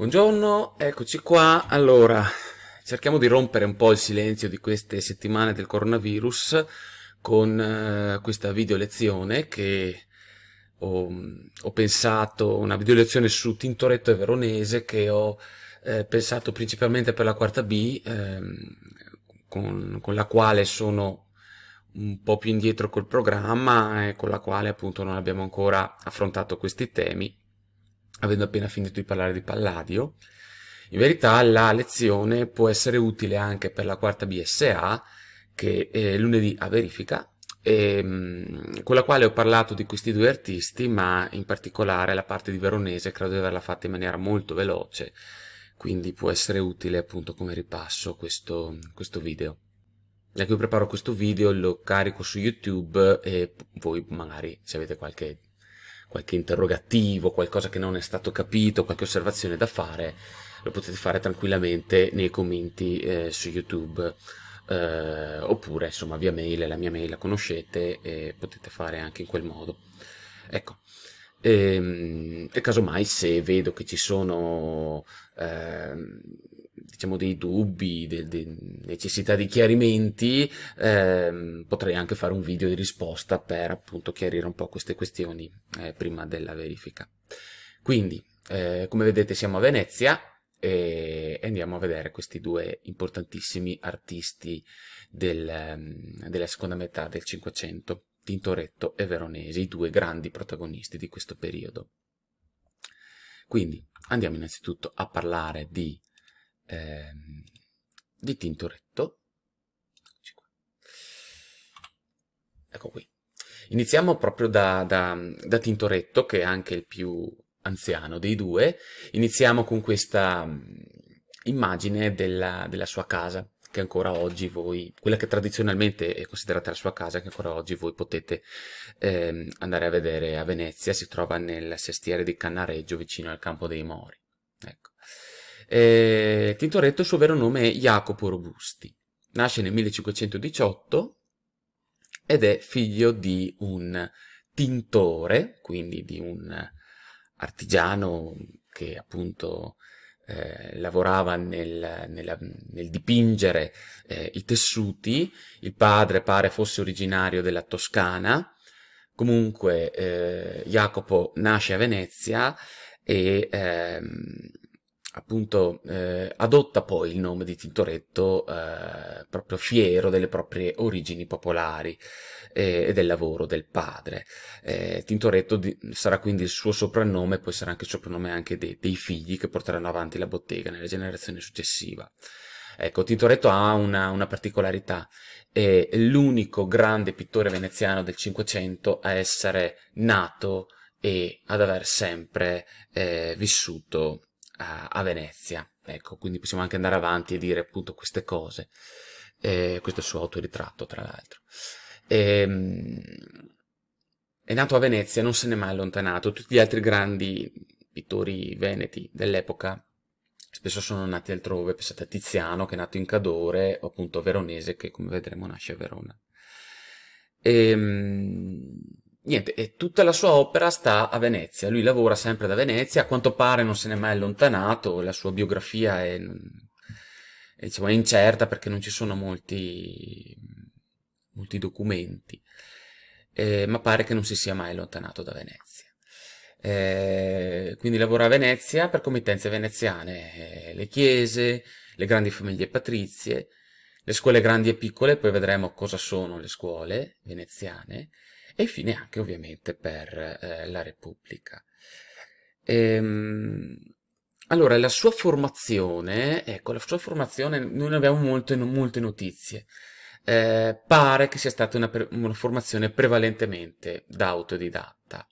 Buongiorno, eccoci qua. Allora, cerchiamo di rompere un po' il silenzio di queste settimane del coronavirus con eh, questa video lezione che ho, mm, ho, pensato, una video lezione su Tintoretto e Veronese che ho eh, pensato principalmente per la quarta B, eh, con, con la quale sono un po' più indietro col programma e con la quale appunto non abbiamo ancora affrontato questi temi avendo appena finito di parlare di Palladio. In verità la lezione può essere utile anche per la quarta BSA, che è lunedì a verifica, e, ehm, con la quale ho parlato di questi due artisti, ma in particolare la parte di Veronese credo di averla fatta in maniera molto veloce, quindi può essere utile appunto come ripasso questo, questo video. Ecco, io preparo questo video, lo carico su YouTube e voi magari se avete qualche qualche interrogativo, qualcosa che non è stato capito, qualche osservazione da fare, lo potete fare tranquillamente nei commenti eh, su YouTube. Eh, oppure insomma via mail, la mia mail la conoscete e potete fare anche in quel modo. Ecco, e, ehm, e casomai se vedo che ci sono eh, diciamo, dei dubbi, delle de necessità di chiarimenti, ehm, potrei anche fare un video di risposta per appunto chiarire un po' queste questioni eh, prima della verifica. Quindi, eh, come vedete siamo a Venezia e andiamo a vedere questi due importantissimi artisti del, ehm, della seconda metà del Cinquecento, Tintoretto e Veronese, i due grandi protagonisti di questo periodo. Quindi andiamo innanzitutto a parlare di ehm, di Tintoretto. Ecco qui. Iniziamo proprio da, da, da Tintoretto, che è anche il più anziano dei due. Iniziamo con questa mm, immagine della, della sua casa che ancora oggi voi, quella che tradizionalmente è considerata la sua casa, che ancora oggi voi potete ehm, andare a vedere a Venezia, si trova nel sestiere di Cannareggio vicino al Campo dei Mori. Ecco. Eh, Tintoretto, il suo vero nome è Jacopo Robusti. Nasce nel 1518 ed è figlio di un tintore, quindi di un artigiano che appunto eh, lavorava nel, nella, nel dipingere eh, i tessuti, il padre pare fosse originario della Toscana, comunque eh, Jacopo nasce a Venezia e ehm, appunto eh, adotta poi il nome di Tintoretto eh, proprio fiero delle proprie origini popolari eh, e del lavoro del padre. Eh, Tintoretto di, sarà quindi il suo soprannome, poi sarà anche il soprannome anche dei, dei figli che porteranno avanti la bottega nella generazione successiva. Ecco, Tintoretto ha una, una particolarità, è l'unico grande pittore veneziano del Cinquecento a essere nato e ad aver sempre eh, vissuto a, a Venezia. Ecco, quindi possiamo anche andare avanti e dire appunto queste cose. Eh, questo è il suo autoritratto, tra l'altro. Eh, è nato a Venezia, non se n'è mai allontanato. Tutti gli altri grandi pittori veneti dell'epoca spesso sono nati altrove. Pensate a Tiziano, che è nato in Cadore, o appunto Veronese, che come vedremo nasce a Verona. Ehm niente, e tutta la sua opera sta a Venezia. Lui lavora sempre da Venezia, a quanto pare non se n'è mai allontanato, la sua biografia è, mm, è, diciamo, è incerta perché non ci sono molti, molti documenti, eh, ma pare che non si sia mai allontanato da Venezia. Eh, quindi lavora a Venezia per committenze veneziane, eh, le chiese, le grandi famiglie patrizie, le scuole grandi e piccole, poi vedremo cosa sono le scuole veneziane, e infine anche ovviamente per eh, la Repubblica. Ehm, allora, la sua formazione, ecco, la sua formazione, noi ne abbiamo molte, molte notizie. Eh, pare che sia stata una, una formazione prevalentemente da autodidatta.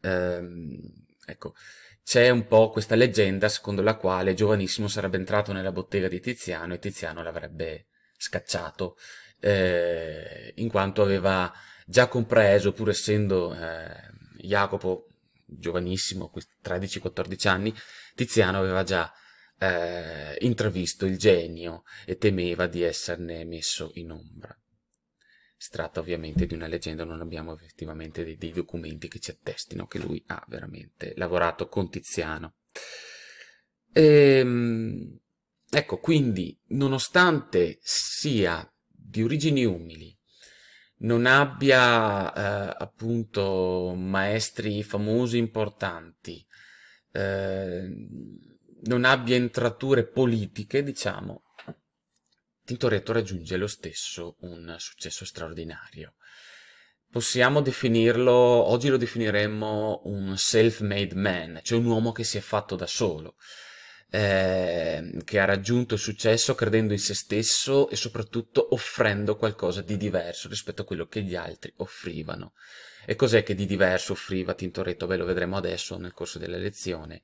Ehm, ecco, c'è un po' questa leggenda secondo la quale giovanissimo sarebbe entrato nella bottega di Tiziano e Tiziano l'avrebbe scacciato, eh, in quanto aveva già compreso, pur essendo eh, Jacopo giovanissimo, 13-14 anni, Tiziano aveva già eh, intravisto il genio e temeva di esserne messo in ombra. Si tratta ovviamente di una leggenda, non abbiamo effettivamente dei, dei documenti che ci attestino che lui ha veramente lavorato con Tiziano. E, ehm, ecco, quindi, nonostante sia di origini umili, non abbia eh, appunto maestri famosi importanti, eh, non abbia entrature politiche, diciamo, Tintoretto raggiunge lo stesso un successo straordinario. Possiamo definirlo, oggi lo definiremmo un self-made man, cioè un uomo che si è fatto da solo. Ehm, che ha raggiunto il successo credendo in se stesso e soprattutto offrendo qualcosa di diverso rispetto a quello che gli altri offrivano. E cos'è che di diverso offriva Tintoretto? Beh, lo vedremo adesso nel corso della lezione.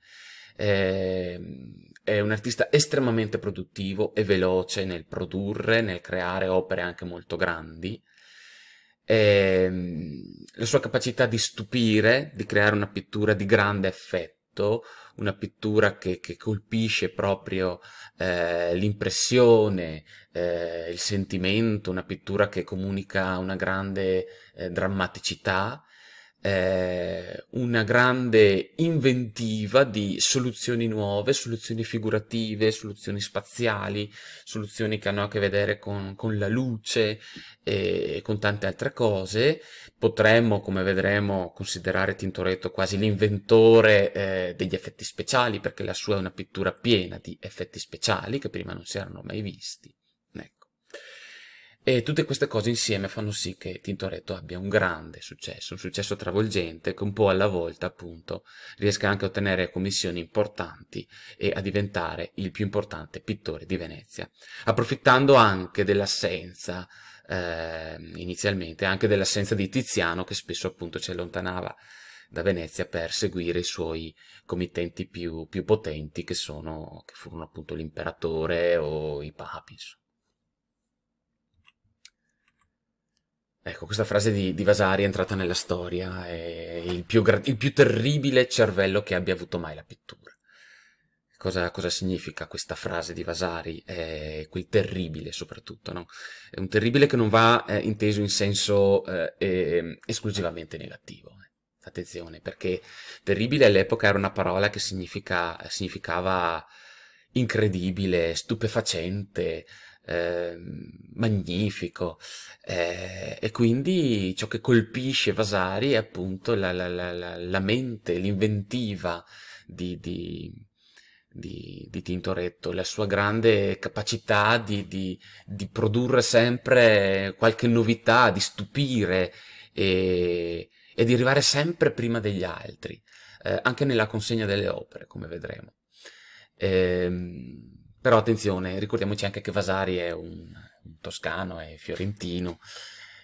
Ehm, è un artista estremamente produttivo e veloce nel produrre, nel creare opere anche molto grandi. Eh, la sua capacità di stupire, di creare una pittura di grande effetto, una pittura che, che colpisce proprio eh, l'impressione, eh, il sentimento, una pittura che comunica una grande eh, drammaticità eh, una grande inventiva di soluzioni nuove, soluzioni figurative, soluzioni spaziali, soluzioni che hanno a che vedere con, con la luce e con tante altre cose. Potremmo, come vedremo, considerare Tintoretto quasi l'inventore eh, degli effetti speciali, perché la sua è una pittura piena di effetti speciali che prima non si erano mai visti. E tutte queste cose insieme fanno sì che Tintoretto abbia un grande successo, un successo travolgente che un po' alla volta appunto riesca anche a ottenere commissioni importanti e a diventare il più importante pittore di Venezia, approfittando anche dell'assenza eh, inizialmente, anche dell'assenza di Tiziano che spesso appunto ci allontanava da Venezia per seguire i suoi committenti più, più potenti che, sono, che furono appunto l'imperatore o i papi. Insomma. Ecco, questa frase di, di, Vasari è entrata nella storia, è il più, il più, terribile cervello che abbia avuto mai la pittura. Cosa, cosa significa questa frase di Vasari? È quel terribile soprattutto, no? È un terribile che non va eh, inteso in senso eh, eh, esclusivamente negativo. Eh. Attenzione, perché terribile all'epoca era una parola che significa, significava incredibile, stupefacente, Ehm, magnifico eh, e quindi ciò che colpisce Vasari è appunto la, la, la, la mente, l'inventiva di, di, di, di, Tintoretto, la sua grande capacità di, produrre sempre qualche novità, di stupire e, e di arrivare sempre prima degli altri, eh, anche nella consegna delle opere, come vedremo. Ehm, però attenzione, ricordiamoci anche che Vasari è un, un toscano, è fiorentino,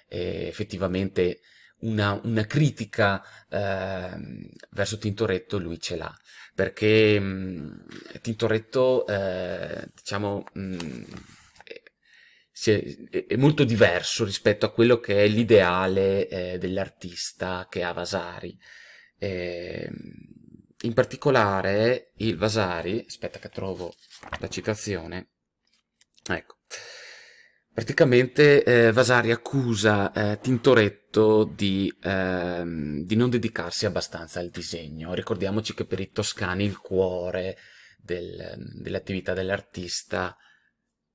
e effettivamente una, una critica eh, verso Tintoretto lui ce l'ha, perché mh, mhmm, Tintoretto, eh, diciamo, mh, mhmm, è, è, molto diverso rispetto a quello che è l'ideale eh, dell'artista che ha Vasari. Ehm, in particolare il Vasari, aspetta che trovo la citazione, ecco. Praticamente eh, Vasari accusa eh, Tintoretto di, ehm, di, non dedicarsi abbastanza al disegno. Ricordiamoci che per i toscani il cuore del, dell'attività dell'artista,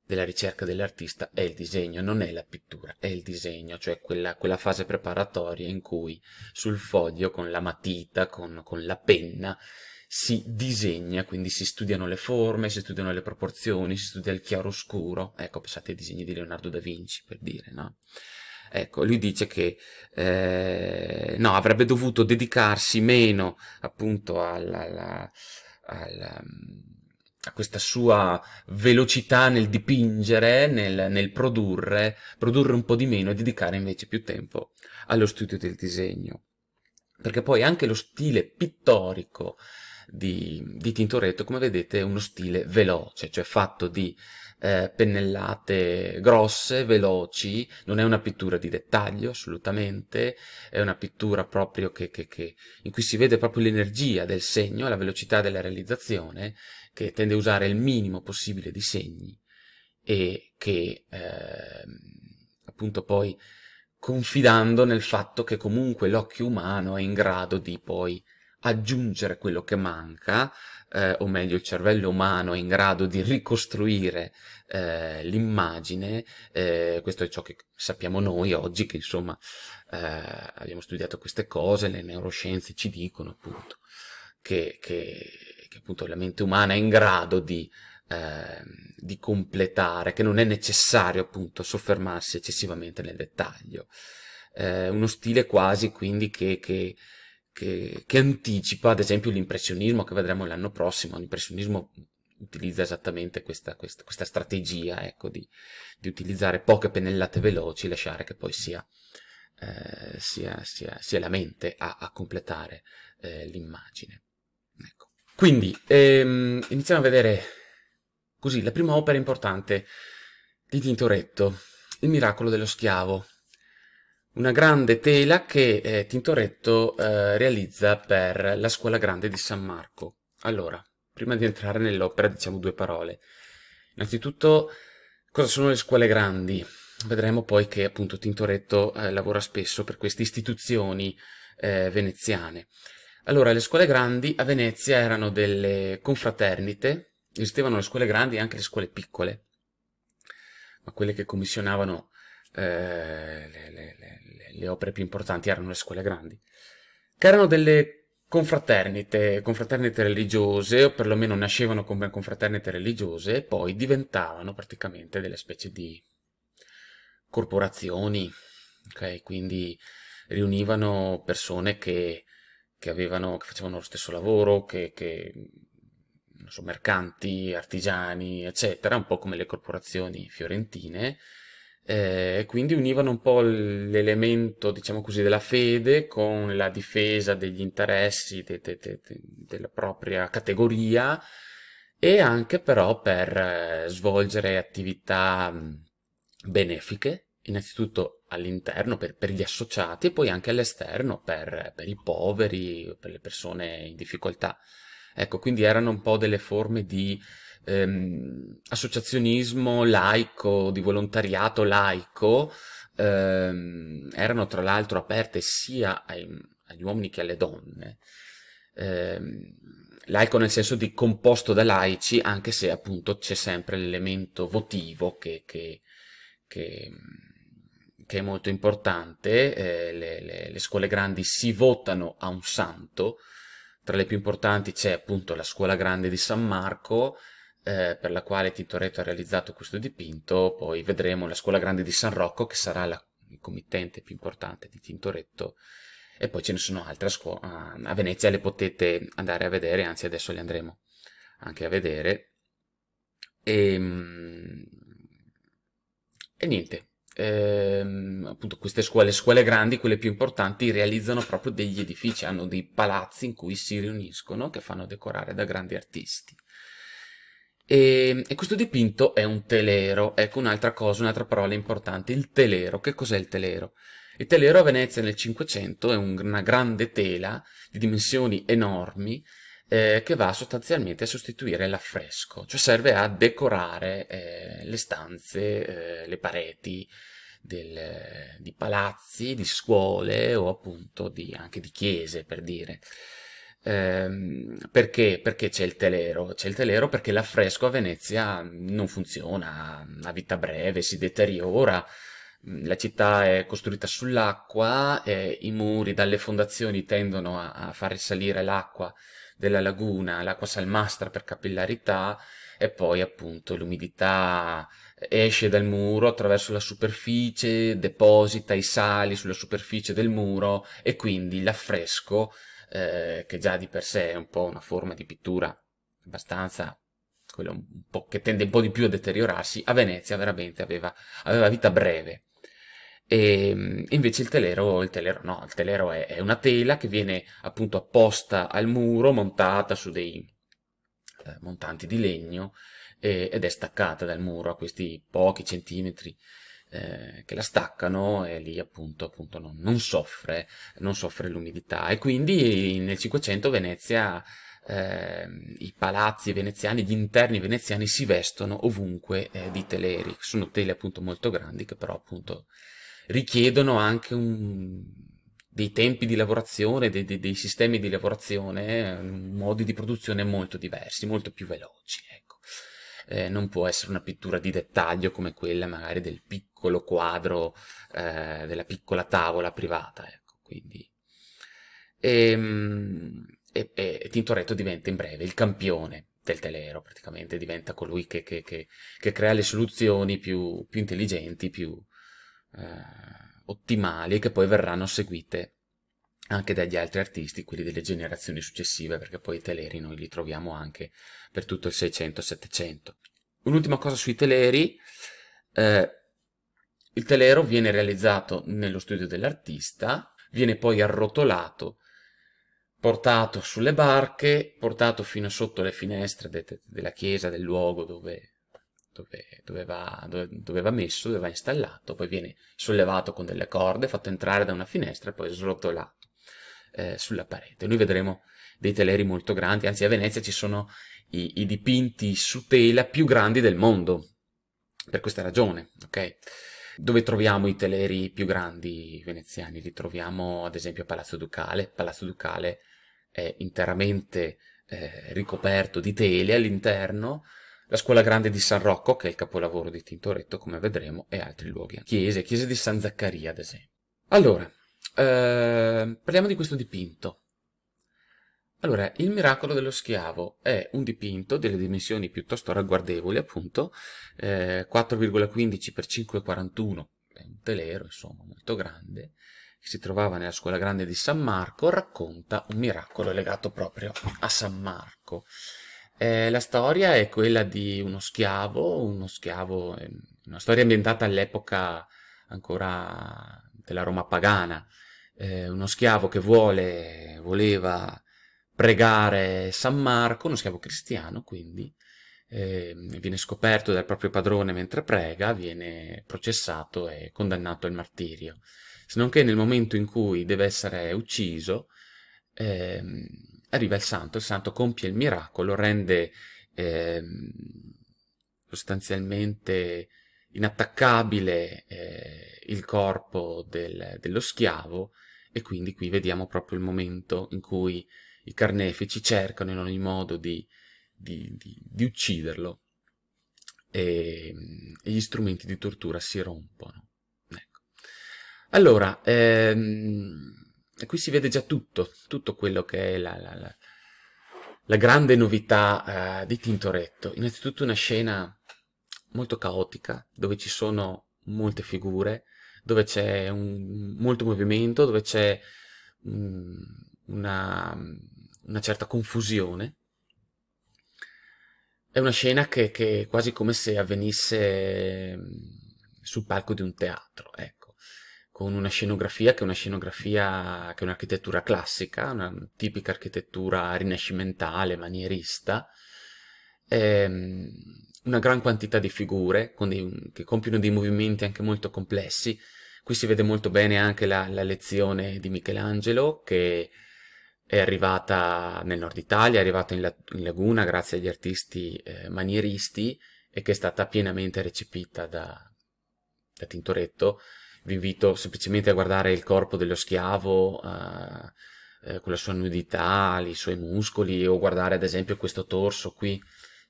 della ricerca dell'artista, è il disegno, non è la pittura, è il disegno, cioè quella, quella fase preparatoria in cui sul foglio, con la matita, con, con la penna, si disegna, quindi si studiano le forme, si studiano le proporzioni, si studia il chiaroscuro. Ecco, pensate ai disegni di Leonardo da Vinci, per dire, no? Ecco, lui dice che eh, no, avrebbe dovuto dedicarsi meno appunto alla, alla, alla mm, a questa sua velocità nel dipingere, nel, nel, produrre, produrre un po' di meno e dedicare invece più tempo allo studio del disegno. Perché poi anche lo stile pittorico di, di Tintoretto, come vedete è uno stile veloce, cioè fatto di eh, pennellate grosse, veloci, non è una pittura di dettaglio assolutamente, è una pittura proprio che, che, che, in cui si vede proprio l'energia del segno, la velocità della realizzazione, che tende a usare il minimo possibile di segni e che eh, appunto poi confidando nel fatto che comunque l'occhio umano è in grado di poi aggiungere quello che manca, eh, o meglio il cervello umano è in grado di ricostruire eh, l'immagine, eh, questo è ciò che sappiamo noi oggi, che insomma eh, abbiamo studiato queste cose, le neuroscienze ci dicono appunto che, che, che appunto la mente umana è in grado di, ehm, di completare, che non è necessario appunto soffermarsi eccessivamente nel dettaglio. Eh, uno stile quasi quindi che, che che, che anticipa ad esempio l'impressionismo che vedremo l'anno prossimo, l'impressionismo utilizza esattamente questa, questa, questa strategia ecco, di, di, utilizzare poche pennellate veloci e lasciare che poi sia, eh, sia, sia, sia la mente a, a completare eh, l'immagine. Ecco. Quindi ehm, iniziamo a vedere così la prima opera importante di Tintoretto, Il miracolo dello schiavo, una grande tela che eh, Tintoretto eh, realizza per la Scuola Grande di San Marco. Allora, prima di entrare nell'opera diciamo due parole. Innanzitutto, cosa sono le scuole grandi? Vedremo poi che appunto Tintoretto eh, lavora spesso per queste istituzioni eh, veneziane. Allora, le scuole grandi a Venezia erano delle confraternite, esistevano le scuole grandi e anche le scuole piccole, ma quelle che commissionavano eh, le, le, le, le, opere più importanti erano le scuole grandi, che erano delle confraternite, confraternite religiose, o perlomeno nascevano come confraternite religiose, e poi diventavano praticamente delle specie di corporazioni, ok? Quindi riunivano persone che, che, avevano, che facevano lo stesso lavoro, che, che so, mercanti, artigiani, eccetera, un po' come le corporazioni fiorentine, eh, e quindi univano un po' l'elemento, diciamo così, della fede con la difesa degli interessi de, de, de, della propria categoria e anche però per eh, svolgere attività benefiche, innanzitutto all'interno per, per, gli associati e poi anche all'esterno per, per i poveri, per le persone in difficoltà. Ecco, quindi erano un po' delle forme di ehm, associazionismo laico, di volontariato laico, ehm, erano tra l'altro aperte sia ai, agli uomini che alle donne. Ehm, laico nel senso di composto da laici, anche se appunto c'è sempre l'elemento votivo che, che, che che è molto importante, eh, le, le, le, scuole grandi si votano a un santo, tra le più importanti c'è appunto la scuola grande di San Marco, eh, per la quale Tintoretto ha realizzato questo dipinto, poi vedremo la Scuola Grande di San Rocco, che sarà la, il committente più importante di Tintoretto, e poi ce ne sono altre a, scu- a Venezia, le potete andare a vedere, anzi adesso le andremo anche a vedere. E, ehm, e niente, ehm, appunto queste scuole, scuole grandi, quelle più importanti, realizzano proprio degli edifici, hanno dei palazzi in cui si riuniscono che fanno decorare da grandi artisti. E, ehm, e, questo dipinto è un telero. Ecco un'altra cosa, un'altra parola importante, il telero. Che cos'è il telero? Il telero a Venezia nel Cinquecento è un, una grande tela di dimensioni enormi eh, che va sostanzialmente a sostituire l'affresco, cioè serve a decorare eh, le stanze, eh, le pareti del, di palazzi, di scuole o appunto di, anche di chiese, per dire. Ehm, perché? Perché c'è il telero? C'è il telero perché l'affresco a Venezia non funziona, ha vita breve, si deteriora, la città è costruita sull'acqua, eh, i muri dalle fondazioni tendono a, a far risalire l'acqua della laguna, l'acqua salmastra per capillarità e poi appunto l'umidità esce dal muro attraverso la superficie, deposita i sali sulla superficie del muro e quindi l'affresco eh, che già di per sé è un po' una forma di pittura abbastanza che tende un po' di più a deteriorarsi, a Venezia veramente aveva, aveva vita breve. E ehm, invece il telero, il telero no, il telero è, è, una tela che viene appunto apposta al muro, montata su dei eh, montanti di legno eh, ed è staccata dal muro a questi pochi centimetri eh, che la staccano e lì appunto, appunto non, non, soffre, non soffre l'umidità. E quindi nel Cinquecento Venezia, eh, i palazzi veneziani, gli interni veneziani si vestono ovunque eh, di teleri, sono tele appunto molto grandi che però appunto richiedono anche un, dei tempi di lavorazione, dei, dei, dei sistemi di lavorazione, modi di produzione molto diversi, molto più veloci. Ecco eh, non può essere una pittura di dettaglio come quella magari del piccolo quadro, eh, della piccola tavola privata, ecco, quindi... E, ehm, e, e, Tintoretto diventa in breve il campione del telero, praticamente diventa colui che, che, che, che crea le soluzioni più, più intelligenti, più eh, ottimali, che poi verranno seguite anche dagli altri artisti, quelli delle generazioni successive, perché poi i teleri noi li troviamo anche per tutto il 600-700. Un'ultima cosa sui teleri, eh, il telero viene realizzato nello studio dell'artista, viene poi arrotolato, portato sulle barche, portato fino sotto le finestre de, de, della chiesa, del luogo dove, dove, dove, va, dove, va, messo, dove va installato, poi viene sollevato con delle corde, fatto entrare da una finestra e poi srotolato eh, sulla parete. Noi vedremo dei teleri molto grandi, anzi a Venezia ci sono i, i dipinti su tela più grandi del mondo, per questa ragione, ok? Dove troviamo i teleri più grandi veneziani? Li troviamo ad esempio a Palazzo Ducale, Palazzo Ducale è interamente eh, ricoperto di tele all'interno, la scuola grande di San Rocco, che è il capolavoro di Tintoretto, come vedremo, e altri luoghi. Chiese, chiese di San Zaccaria, ad esempio. Allora, Ehm, parliamo di questo dipinto. Allora, il miracolo dello schiavo è un dipinto delle dimensioni piuttosto ragguardevoli, appunto, eh, 4,15 x 5,41, è un telero, insomma, molto grande, che si trovava nella scuola grande di San Marco, racconta un miracolo legato proprio a San Marco. Eh, la storia è quella di uno schiavo, uno schiavo, ehm, una storia ambientata all'epoca ancora della Roma pagana, eh, uno schiavo che vuole, voleva pregare San Marco, uno schiavo cristiano quindi, eh, viene scoperto dal proprio padrone mentre prega, viene processato e condannato al martirio. Se non che nel momento in cui deve essere ucciso, eh, arriva il santo, il santo compie il miracolo, rende eh, sostanzialmente inattaccabile eh, il corpo del, dello schiavo e quindi qui vediamo proprio il momento in cui i carnefici cercano in ogni modo di, di, di, di ucciderlo e, e, gli strumenti di tortura si rompono. Ecco. Allora, ehm, qui si vede già tutto, tutto quello che è la, la, la, la grande novità eh, di Tintoretto. Innanzitutto una scena molto caotica, dove ci sono molte figure, dove c'è un, molto movimento, dove c'è um, una, una, certa confusione. È una scena che, che, è quasi come se avvenisse mm, sul palco di un teatro, ecco, con una scenografia che è una scenografia che è un'architettura classica, una tipica architettura rinascimentale, manierista, ehm, una gran quantità di figure dei, che compiono dei movimenti anche molto complessi, Qui si vede molto bene anche la, la lezione di Michelangelo che è arrivata nel nord Italia, è arrivata in, la, in Laguna grazie agli artisti eh, manieristi e che è stata pienamente recepita da, da, Tintoretto. Vi invito semplicemente a guardare il corpo dello schiavo eh, eh, con la sua nudità, i suoi muscoli o guardare ad esempio questo torso qui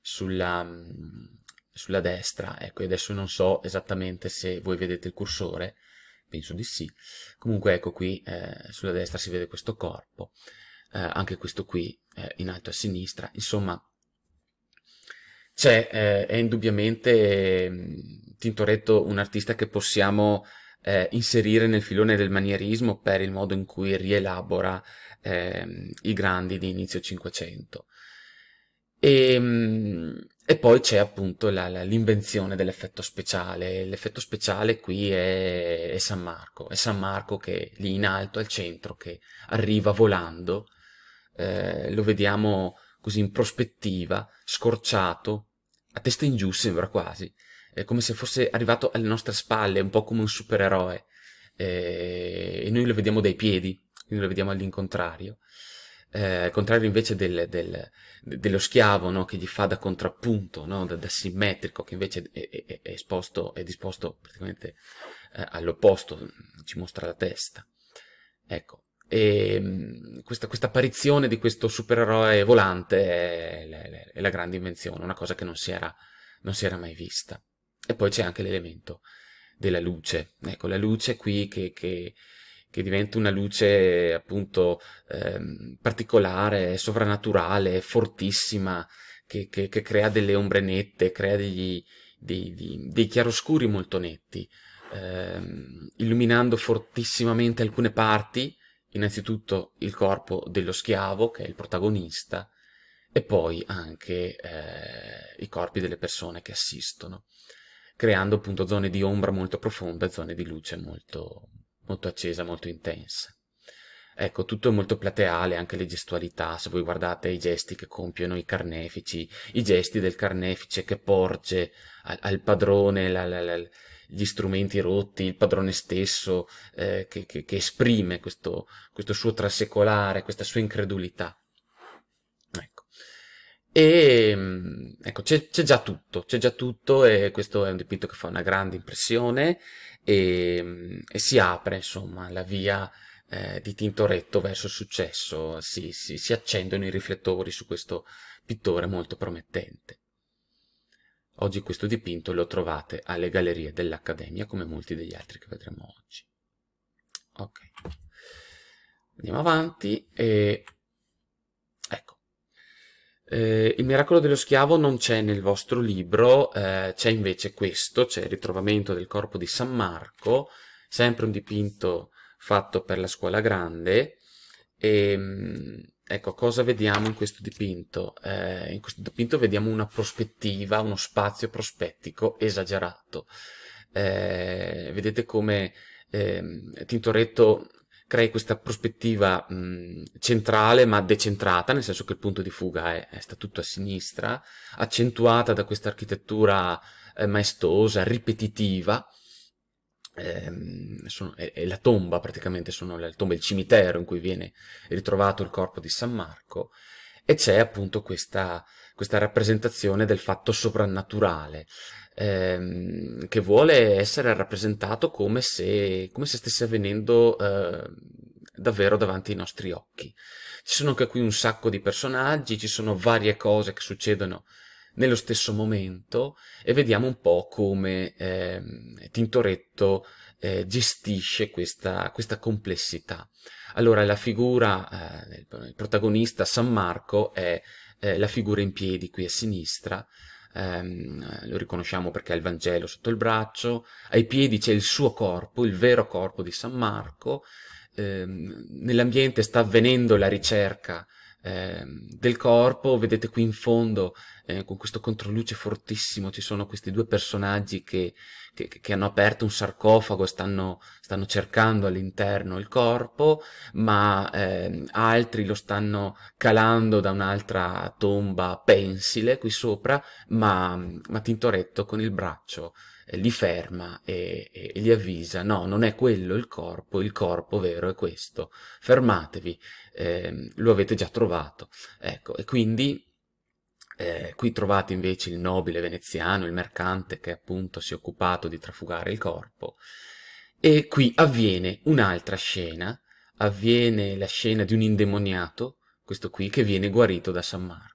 sulla, mm, sulla destra. Ecco, adesso non so esattamente se voi vedete il cursore, penso di sì. Comunque ecco qui, eh, sulla destra si vede questo corpo, eh, anche questo qui eh, in alto a sinistra, insomma c'è, eh, è indubbiamente mm, Tintoretto un artista che possiamo eh, inserire nel filone del manierismo per il modo in cui rielabora ehm, i grandi di inizio Cinquecento. E mm, e poi c'è appunto l'invenzione dell'effetto speciale. L'effetto speciale qui è, è, San Marco. È San Marco che lì in alto, al centro, che arriva volando. Eh, lo vediamo così in prospettiva, scorciato, a testa in giù sembra quasi. È come se fosse arrivato alle nostre spalle, un po' come un supereroe. Eh, e noi lo vediamo dai piedi, quindi lo vediamo all'incontrario eh, al contrario invece del, del, dello schiavo no? che gli fa da contrappunto, no? da, da, simmetrico, che invece è, è, è, esposto, è disposto praticamente eh, all'opposto, ci mostra la testa. Ecco, e ehm, questa, questa, apparizione di questo supereroe volante è, è, è, la grande invenzione, una cosa che non si era, non si era mai vista. E poi c'è anche l'elemento della luce, ecco la luce qui che, che che diventa una luce appunto ehm, particolare, sovrannaturale, fortissima, che, che, che, crea delle ombre nette, crea degli, dei, dei, dei chiaroscuri molto netti, ehm, illuminando fortissimamente alcune parti, innanzitutto il corpo dello schiavo, che è il protagonista, e poi anche eh, i corpi delle persone che assistono, creando appunto zone di ombra molto profonde e zone di luce molto, molto accesa, molto intensa. Ecco, tutto è molto plateale, anche le gestualità, se voi guardate i gesti che compiono i carnefici, i gesti del carnefice che porge al, al padrone la, la, la, gli strumenti rotti, il padrone stesso eh, che, che, che, esprime questo, questo suo trasecolare, questa sua incredulità. Ecco, e mm, ecco, c'è già tutto, c'è già tutto e questo è un dipinto che fa una grande impressione e, ehm, e si apre insomma la via eh, di Tintoretto verso il successo, si, si, si accendono i riflettori su questo pittore molto promettente. Oggi questo dipinto lo trovate alle gallerie dell'Accademia come molti degli altri che vedremo oggi. Ok, andiamo avanti e eh, il miracolo dello schiavo non c'è nel vostro libro, eh, c'è invece questo, c'è il ritrovamento del corpo di San Marco, sempre un dipinto fatto per la scuola grande. E, ehm, ecco, cosa vediamo in questo dipinto? Eh, in questo dipinto vediamo una prospettiva, uno spazio prospettico esagerato. Eh, vedete come ehm, Tintoretto crei questa prospettiva mh, centrale ma decentrata, nel senso che il punto di fuga è, è sta tutto a sinistra, accentuata da questa architettura eh, maestosa, ripetitiva, eh, sono, è, è, la tomba praticamente, sono la tomba, il cimitero in cui viene ritrovato il corpo di San Marco, e c'è appunto questa, questa rappresentazione del fatto soprannaturale, ehm, che vuole essere rappresentato come se, come se stesse avvenendo eh, davvero davanti ai nostri occhi. Ci sono anche qui un sacco di personaggi, ci sono varie cose che succedono nello stesso momento e vediamo un po' come eh, Tintoretto eh, gestisce questa, questa, complessità. Allora la figura, eh, il protagonista San Marco è la figura in piedi qui a sinistra, ehm, lo riconosciamo perché ha il Vangelo sotto il braccio, ai piedi c'è il suo corpo, il vero corpo di San Marco, ehm, nell'ambiente sta avvenendo la ricerca eh, del corpo, vedete qui in fondo eh, con questo controluce fortissimo ci sono questi due personaggi che, che, che hanno aperto un sarcofago e stanno, stanno cercando all'interno il corpo, ma eh, altri lo stanno calando da un'altra tomba pensile qui sopra, ma, ma Tintoretto con il braccio eh, li ferma e, e, e, li avvisa, no, non è quello il corpo, il corpo vero è questo, fermatevi, eh, lo avete già trovato. Ecco, e quindi eh, qui trovate invece il nobile veneziano, il mercante che appunto si è occupato di trafugare il corpo. E qui avviene un'altra scena, avviene la scena di un indemoniato, questo qui, che viene guarito da San Marco.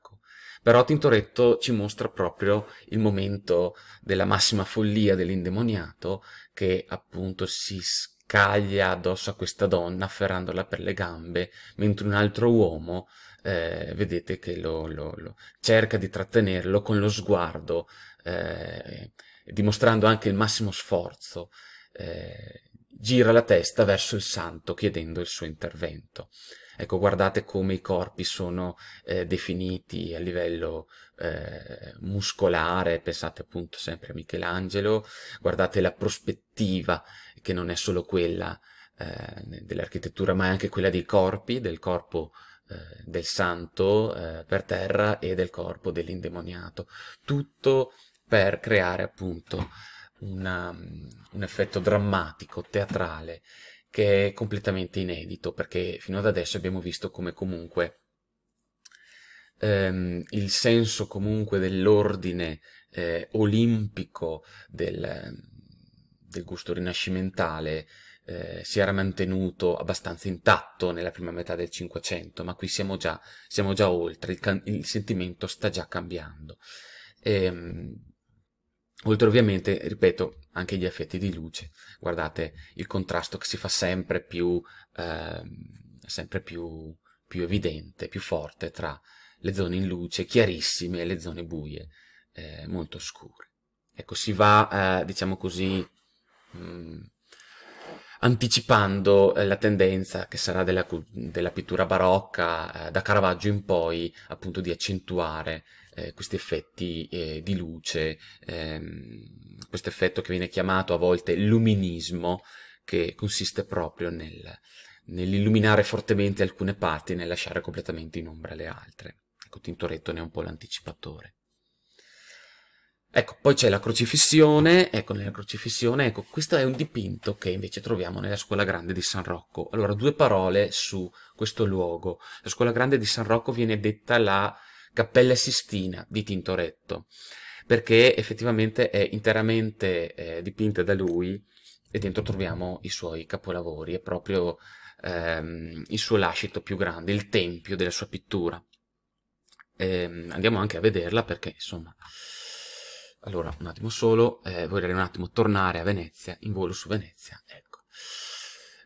Però Tintoretto ci mostra proprio il momento della massima follia dell'indemoniato che appunto si scaglia addosso a questa donna afferrandola per le gambe, mentre un altro uomo eh, vedete che lo, lo, lo, cerca di trattenerlo con lo sguardo, eh, dimostrando anche il massimo sforzo, eh, gira la testa verso il santo chiedendo il suo intervento. Ecco, guardate come i corpi sono eh, definiti a livello eh, muscolare, pensate appunto sempre a Michelangelo, guardate la prospettiva, che non è solo quella eh, dell'architettura, ma è anche quella dei corpi, del corpo eh, del santo eh, per terra e del corpo dell'indemoniato. Tutto per creare appunto una, un effetto drammatico, teatrale, che è completamente inedito, perché fino ad adesso abbiamo visto come comunque ehm, il senso comunque dell'ordine eh, olimpico del, del, gusto rinascimentale eh, si era mantenuto abbastanza intatto nella prima metà del Cinquecento, ma qui siamo già, siamo già oltre, il, il, sentimento sta già cambiando. Ehm, Oltre ovviamente, ripeto, anche gli effetti di luce. Guardate il contrasto che si fa sempre più, eh, sempre più, più evidente, più forte tra le zone in luce chiarissime e le zone buie eh, molto scure. Ecco, si va, eh, diciamo così, mh, mm, anticipando eh, la tendenza che sarà della, della pittura barocca eh, da Caravaggio in poi, appunto di accentuare eh, questi effetti eh, di luce, ehm, questo effetto che viene chiamato a volte luminismo, che consiste proprio nel, nell'illuminare fortemente alcune parti e nel lasciare completamente in ombra le altre. Ecco, Tintoretto ne è un po' l'anticipatore. Ecco, poi c'è la crocifissione, ecco, nella crocifissione, ecco, questo è un dipinto che invece troviamo nella Scuola Grande di San Rocco. Allora, due parole su questo luogo. La Scuola Grande di San Rocco viene detta la Cappella Sistina di Tintoretto, perché effettivamente è interamente eh, dipinta da lui e dentro troviamo i suoi capolavori, è proprio ehm, il suo lascito più grande, il tempio della sua pittura. Ehm, andiamo anche a vederla perché insomma... Allora, un attimo solo, eh, vorrei un attimo tornare a Venezia, in volo su Venezia, ecco.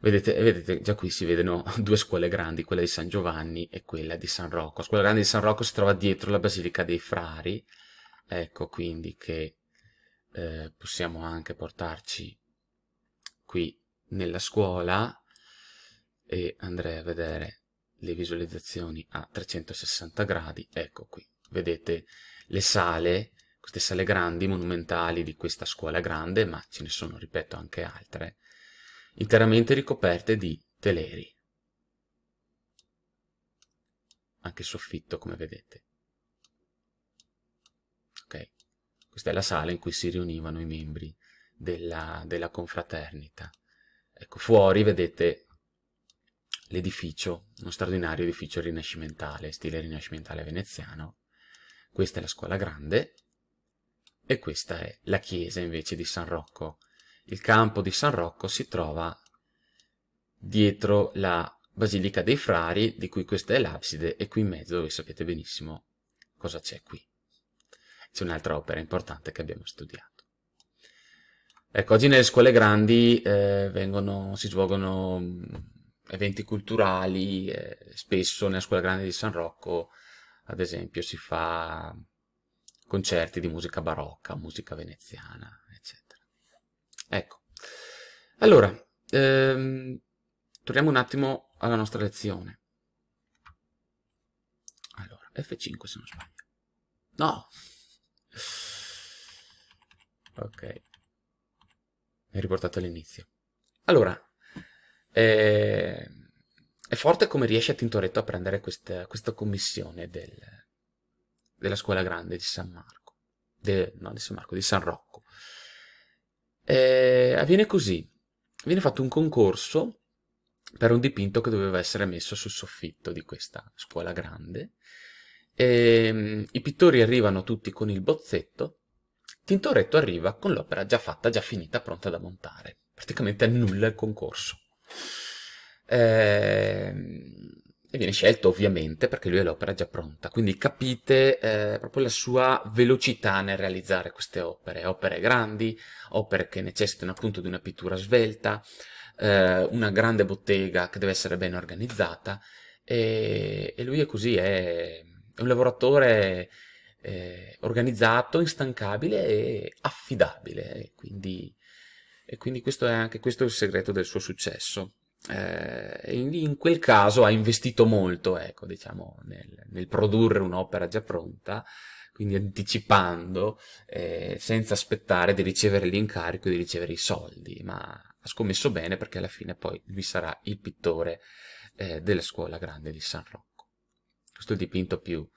Vedete, vedete, già qui si vedono due scuole grandi, quella di San Giovanni e quella di San Rocco. La scuola grande di San Rocco si trova dietro la Basilica dei Frari, ecco quindi che eh, possiamo anche portarci qui nella scuola e andrei a vedere le visualizzazioni a 360 gradi, ecco qui, vedete le sale, queste sale grandi, monumentali di questa scuola grande, ma ce ne sono, ripeto, anche altre, interamente ricoperte di teleri. Anche il soffitto, come vedete. Ok, questa è la sala in cui si riunivano i membri della, della confraternita. Ecco, fuori vedete l'edificio, uno straordinario edificio rinascimentale, stile rinascimentale veneziano. Questa è la scuola grande e questa è la chiesa invece di San Rocco, il campo di San Rocco si trova dietro la Basilica dei Frari, di cui questa è l'abside, e qui in mezzo dove sapete benissimo cosa c'è qui. C'è un'altra opera importante che abbiamo studiato. Ecco, oggi nelle scuole grandi eh, vengono, si svolgono mm, eventi culturali, eh, spesso nella scuola grande di San Rocco, ad esempio, si fa concerti di musica barocca, musica veneziana, Ecco. Allora, ehm, torniamo un attimo alla nostra lezione. Allora, F5 se non sbaglio. No! Ok. Mi È riportato all'inizio. Allora, eh, è forte come riesce a Tintoretto a prendere questa, questa commissione del, della scuola grande di San Marco. De, no, di San Marco, di San Rocco eh, avviene così. Viene fatto un concorso per un dipinto che doveva essere messo sul soffitto di questa scuola grande. E, ehm, I pittori arrivano tutti con il bozzetto, Tintoretto arriva con l'opera già fatta, già finita, pronta da montare. Praticamente annulla il concorso. Ehm e viene scelto ovviamente perché lui ha l'opera già pronta, quindi capite eh, proprio la sua velocità nel realizzare queste opere, opere grandi, opere che necessitano appunto di una pittura svelta, eh, una grande bottega che deve essere ben organizzata e, e lui è così, è, è un lavoratore eh, organizzato, instancabile e affidabile, quindi, e quindi questo è anche questo è il segreto del suo successo eh, in quel caso ha investito molto, ecco, diciamo, nel, nel produrre un'opera già pronta, quindi anticipando, eh, senza aspettare di ricevere l'incarico e di ricevere i soldi, ma ha scommesso bene perché alla fine poi lui sarà il pittore eh, della scuola grande di San Rocco. Questo è il dipinto più,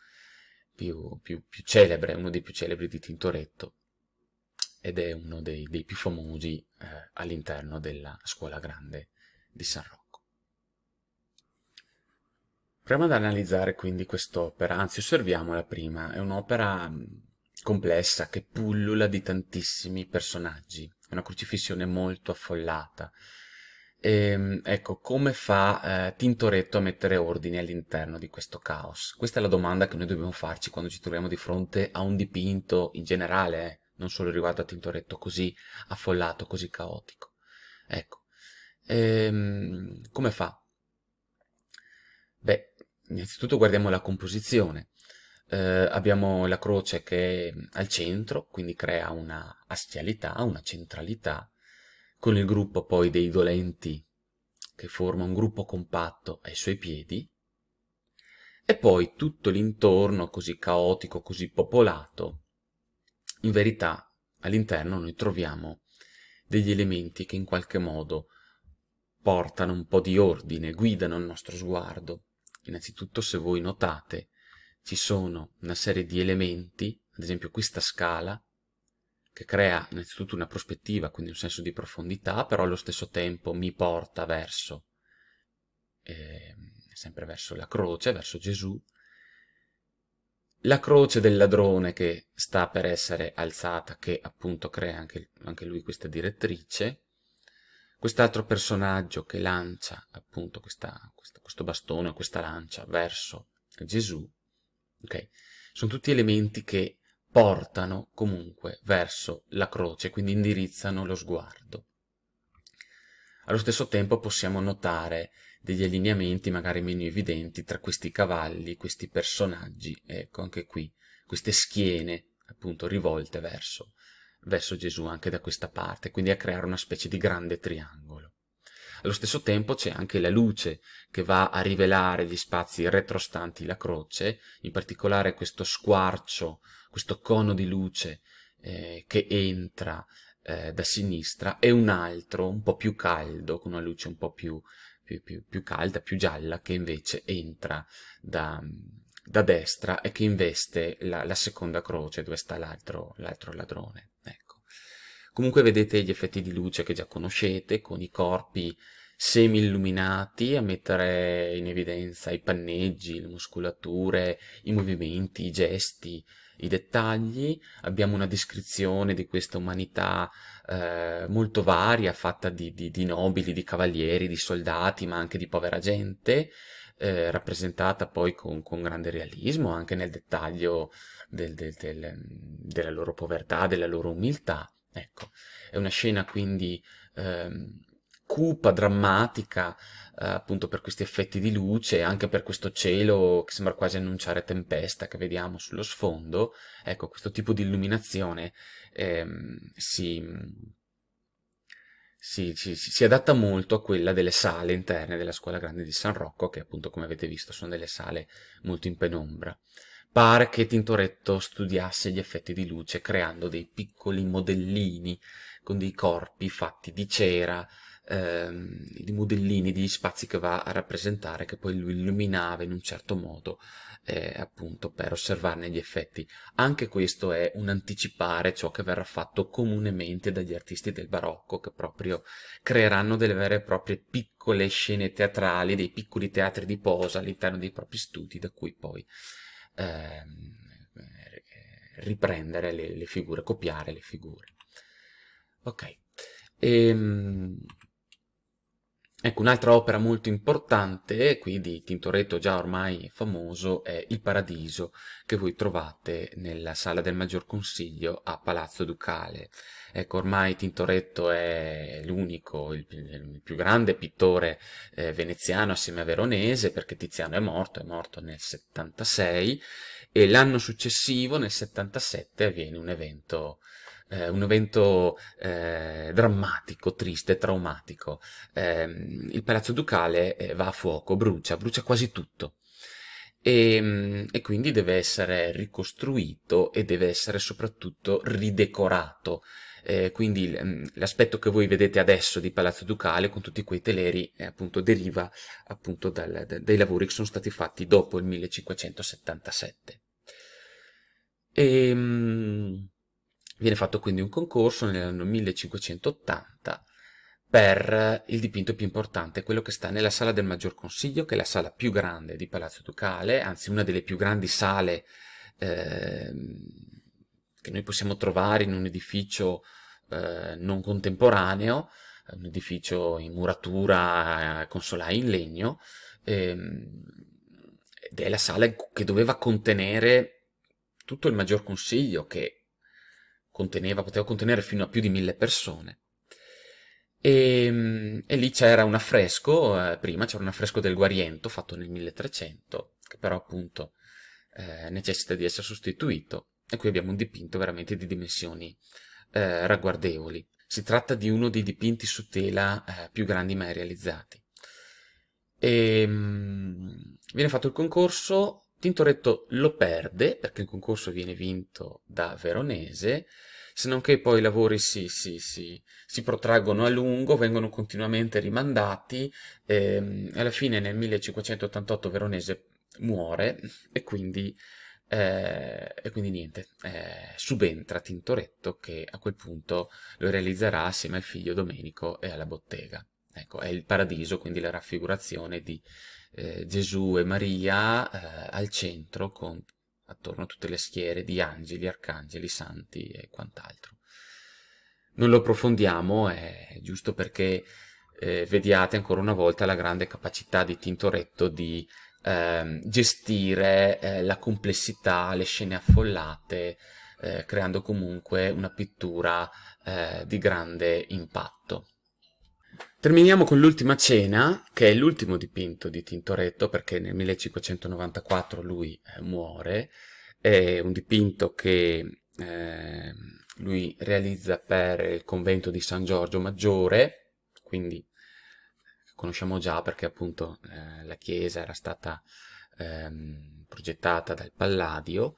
più, più, più celebre, uno dei più celebri di Tintoretto ed è uno dei, dei più famosi eh, all'interno della scuola grande di San Rocco. Proviamo ad analizzare quindi quest'opera, anzi osserviamola prima, è un'opera mm, complessa che pullula di tantissimi personaggi, è una crocifissione molto affollata. E, ehm, ecco, come fa eh, Tintoretto a mettere ordine all'interno di questo caos? Questa è la domanda che noi dobbiamo farci quando ci troviamo di fronte a un dipinto in generale, eh, non solo riguardo a Tintoretto, così affollato, così caotico. Ecco, Ehm, come fa? Beh, innanzitutto guardiamo la composizione. Eh, abbiamo la croce che è al centro, quindi crea una astialità, una centralità, con il gruppo poi dei dolenti, che forma un gruppo compatto ai suoi piedi, e poi tutto l'intorno così caotico, così popolato, in verità all'interno noi troviamo degli elementi che in qualche modo portano un po' di ordine, guidano il nostro sguardo. Innanzitutto, se voi notate, ci sono una serie di elementi, ad esempio questa scala, che crea innanzitutto una prospettiva, quindi un senso di profondità, però allo stesso tempo mi porta verso, eh, sempre verso la croce, verso Gesù. La croce del ladrone che sta per essere alzata, che appunto crea anche, anche lui questa direttrice, quest'altro personaggio che lancia appunto questa, questa, questo bastone, questa lancia verso Gesù, okay, sono tutti elementi che portano comunque verso la croce, quindi indirizzano lo sguardo. Allo stesso tempo possiamo notare degli allineamenti magari meno evidenti tra questi cavalli, questi personaggi, ecco anche qui, queste schiene appunto rivolte verso verso Gesù anche da questa parte, quindi a creare una specie di grande triangolo. Allo stesso tempo c'è anche la luce che va a rivelare gli spazi retrostanti la croce, in particolare questo squarcio, questo cono di luce eh, che entra eh, da sinistra e un altro un po' più caldo, con una luce un po' più, più, più, più calda, più gialla, che invece entra da, da destra e che investe la, la seconda croce dove sta l'altro ladrone. Comunque vedete gli effetti di luce che già conoscete, con i corpi semi-illuminati a mettere in evidenza i panneggi, le muscolature, i movimenti, i gesti, i dettagli. Abbiamo una descrizione di questa umanità eh, molto varia, fatta di, di, di, nobili, di cavalieri, di soldati, ma anche di povera gente, eh, rappresentata poi con, con, grande realismo anche nel dettaglio del, del, del, mm, della loro povertà, della loro umiltà Ecco, è una scena quindi ehm, cupa, drammatica, eh, appunto per questi effetti di luce, anche per questo cielo che sembra quasi annunciare tempesta che vediamo sullo sfondo. Ecco, questo tipo di illuminazione ehm, si, si, si, si, adatta molto a quella delle sale interne della Scuola Grande di San Rocco, che appunto come avete visto sono delle sale molto in penombra. Pare che Tintoretto studiasse gli effetti di luce creando dei piccoli modellini con dei corpi fatti di cera, ehm, di modellini degli spazi che va a rappresentare, che poi lui illuminava in un certo modo, eh, appunto per osservarne gli effetti. Anche questo è un anticipare ciò che verrà fatto comunemente dagli artisti del barocco, che proprio creeranno delle vere e proprie piccole scene teatrali, dei piccoli teatri di posa all'interno dei propri studi, da cui poi eh, riprendere le, le, figure, copiare le figure. Ok. E, ehm, ecco, un'altra opera molto importante, qui di Tintoretto già ormai famoso, è Il Paradiso, che voi trovate nella sala del Maggior Consiglio a Palazzo Ducale. Ecco, ormai Tintoretto è l'unico, il, il più grande pittore eh, veneziano assieme a Veronese, perché Tiziano è morto, è morto nel 76, e l'anno successivo, nel 77, avviene un evento eh, un evento eh, drammatico, triste, traumatico. Eh, il palazzo ducale eh, va a fuoco, brucia, brucia quasi tutto. E, ehm, e, quindi deve essere ricostruito e deve essere soprattutto ridecorato eh, quindi mm, l'aspetto che voi vedete adesso di Palazzo Ducale con tutti quei teleri eh, appunto deriva appunto dal, da, dai lavori che sono stati fatti dopo il 1577. E, mh, viene fatto quindi un concorso nell'anno 1580 per il dipinto più importante, quello che sta nella sala del Maggior Consiglio, che è la sala più grande di Palazzo Ducale, anzi una delle più grandi sale eh, che noi possiamo trovare in un edificio eh, non contemporaneo, un edificio in muratura eh, con solai in legno, ehm, ed è la sala che doveva contenere tutto il maggior consiglio che conteneva, poteva contenere fino a più di mille persone. E, ehm, e lì c'era un affresco, eh, prima c'era un affresco del Guariento fatto nel 1300, che però appunto eh, necessita di essere sostituito e qui abbiamo un dipinto veramente di dimensioni eh, ragguardevoli. Si tratta di uno dei dipinti su tela eh, più grandi mai realizzati. E, ehm, mh, viene fatto il concorso, Tintoretto lo perde perché il concorso viene vinto da Veronese, se non che poi i lavori si, si, si, si, protraggono a lungo, vengono continuamente rimandati, ehm, alla fine nel 1588 Veronese muore e quindi eh, e quindi niente, eh, subentra Tintoretto che a quel punto lo realizzerà assieme al figlio Domenico e alla bottega. Ecco, è il paradiso, quindi la raffigurazione di eh, Gesù e Maria eh, al centro con attorno a tutte le schiere di angeli, arcangeli, santi e quant'altro. Non lo approfondiamo, è giusto perché eh, vediate ancora una volta la grande capacità di Tintoretto di Ehm, gestire eh, la complessità, le scene affollate, eh, creando comunque una pittura eh, di grande impatto. Terminiamo con l'ultima cena, che è l'ultimo dipinto di Tintoretto, perché nel 1594 lui eh, muore, è un dipinto che ehm, lui realizza per il convento di San Giorgio Maggiore, quindi conosciamo già perché appunto eh, la chiesa era stata ehm, progettata dal Palladio.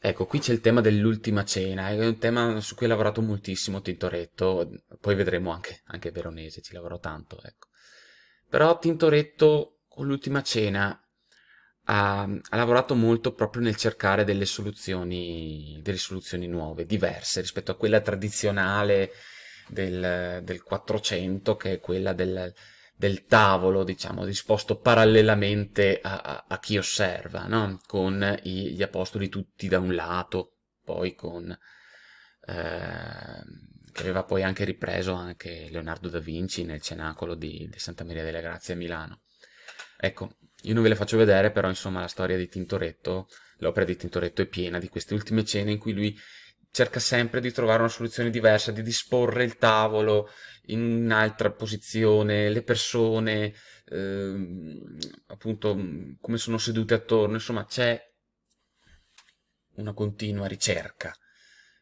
Ecco, qui c'è il tema dell'ultima cena, è un tema su cui ha lavorato moltissimo Tintoretto, poi vedremo anche, anche Veronese, ci lavorò tanto, ecco. Però Tintoretto con l'ultima cena ha, ha, lavorato molto proprio nel cercare delle soluzioni, delle soluzioni nuove, diverse rispetto a quella tradizionale del, del 400, che è quella del, del tavolo, diciamo, disposto parallelamente a, a, a chi osserva, no? con i, gli apostoli tutti da un lato, poi con... Eh, che aveva poi anche ripreso anche Leonardo da Vinci nel cenacolo di, di Santa Maria delle Grazie a Milano. Ecco, io non ve le faccio vedere, però insomma la storia di Tintoretto, l'opera di Tintoretto è piena di queste ultime cene in cui lui cerca sempre di trovare una soluzione diversa, di disporre il tavolo in un'altra posizione, le persone, eh, appunto, mm, come sono sedute attorno, insomma, c'è una continua ricerca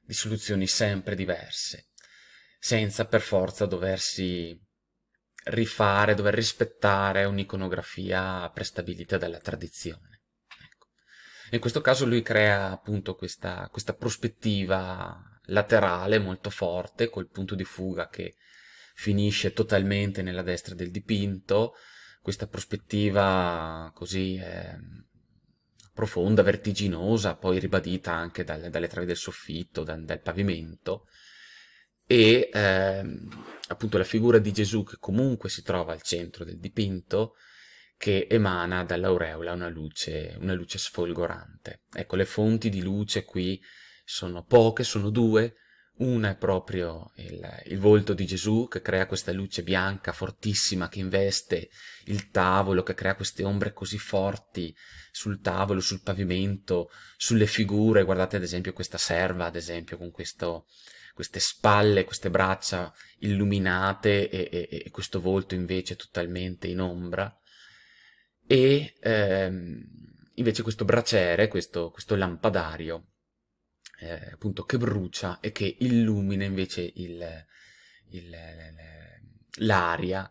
di soluzioni sempre diverse, senza per forza doversi rifare, dover rispettare un'iconografia prestabilita dalla tradizione in questo caso lui crea appunto questa, questa prospettiva laterale molto forte col punto di fuga che finisce totalmente nella destra del dipinto, questa prospettiva così profonda, vertiginosa, poi ribadita anche dal, dalle travi del soffitto, dal, dal pavimento, e eh, appunto la figura di Gesù che comunque si trova al centro del dipinto, che emana dall'aureola una luce, una luce sfolgorante. Ecco, le fonti di luce qui sono poche, sono due. Una è proprio il, il volto di Gesù che crea questa luce bianca fortissima che investe il tavolo, che crea queste ombre così forti sul tavolo, sul pavimento, sulle figure. Guardate ad esempio questa serva, ad esempio, con questo, queste spalle, queste braccia illuminate e, e, e questo volto invece totalmente in ombra e ehm, invece questo braciere, questo, questo lampadario, eh, appunto, che brucia e che illumina invece il, il, l'aria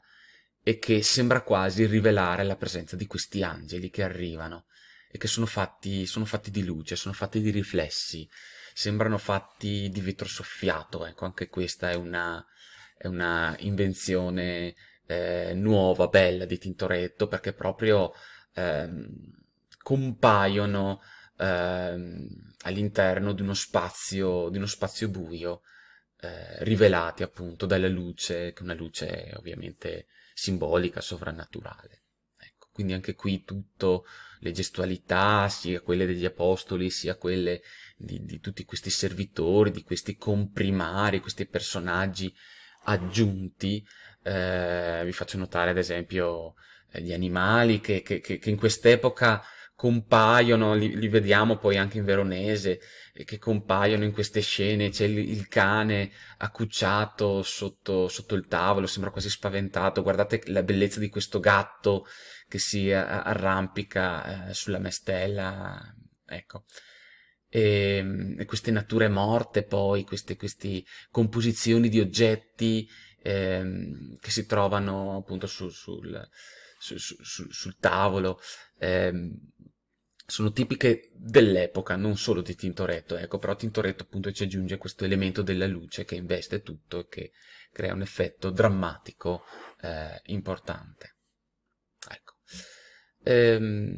e che sembra quasi rivelare la presenza di questi angeli che arrivano e che sono fatti, sono fatti di luce, sono fatti di riflessi, sembrano fatti di vetro soffiato, ecco, anche questa è una, è una invenzione eh, nuova, bella di Tintoretto, perché proprio ehm, compaiono ehm, all'interno di uno spazio, di uno spazio buio, eh, rivelati appunto dalla luce, che è una luce ovviamente simbolica, sovrannaturale. Ecco, quindi anche qui tutto, le gestualità, sia quelle degli apostoli, sia quelle di, di tutti questi servitori, di questi comprimari, questi personaggi aggiunti, eh, vi faccio notare ad esempio eh, gli animali che, che, che in quest'epoca compaiono, li, li, vediamo poi anche in veronese, eh, che compaiono in queste scene, c'è il, il cane accucciato sotto, sotto, il tavolo, sembra quasi spaventato, guardate la bellezza di questo gatto che si arrampica eh, sulla mestella, ecco. Ehm, e, queste nature morte poi, queste, queste composizioni di oggetti ehm, che si trovano appunto su, sul, su, su, sul, tavolo. Ehm, sono tipiche dell'epoca, non solo di Tintoretto, ecco, però Tintoretto appunto ci aggiunge questo elemento della luce che investe tutto e che crea un effetto drammatico eh, importante. Ecco. Ehm,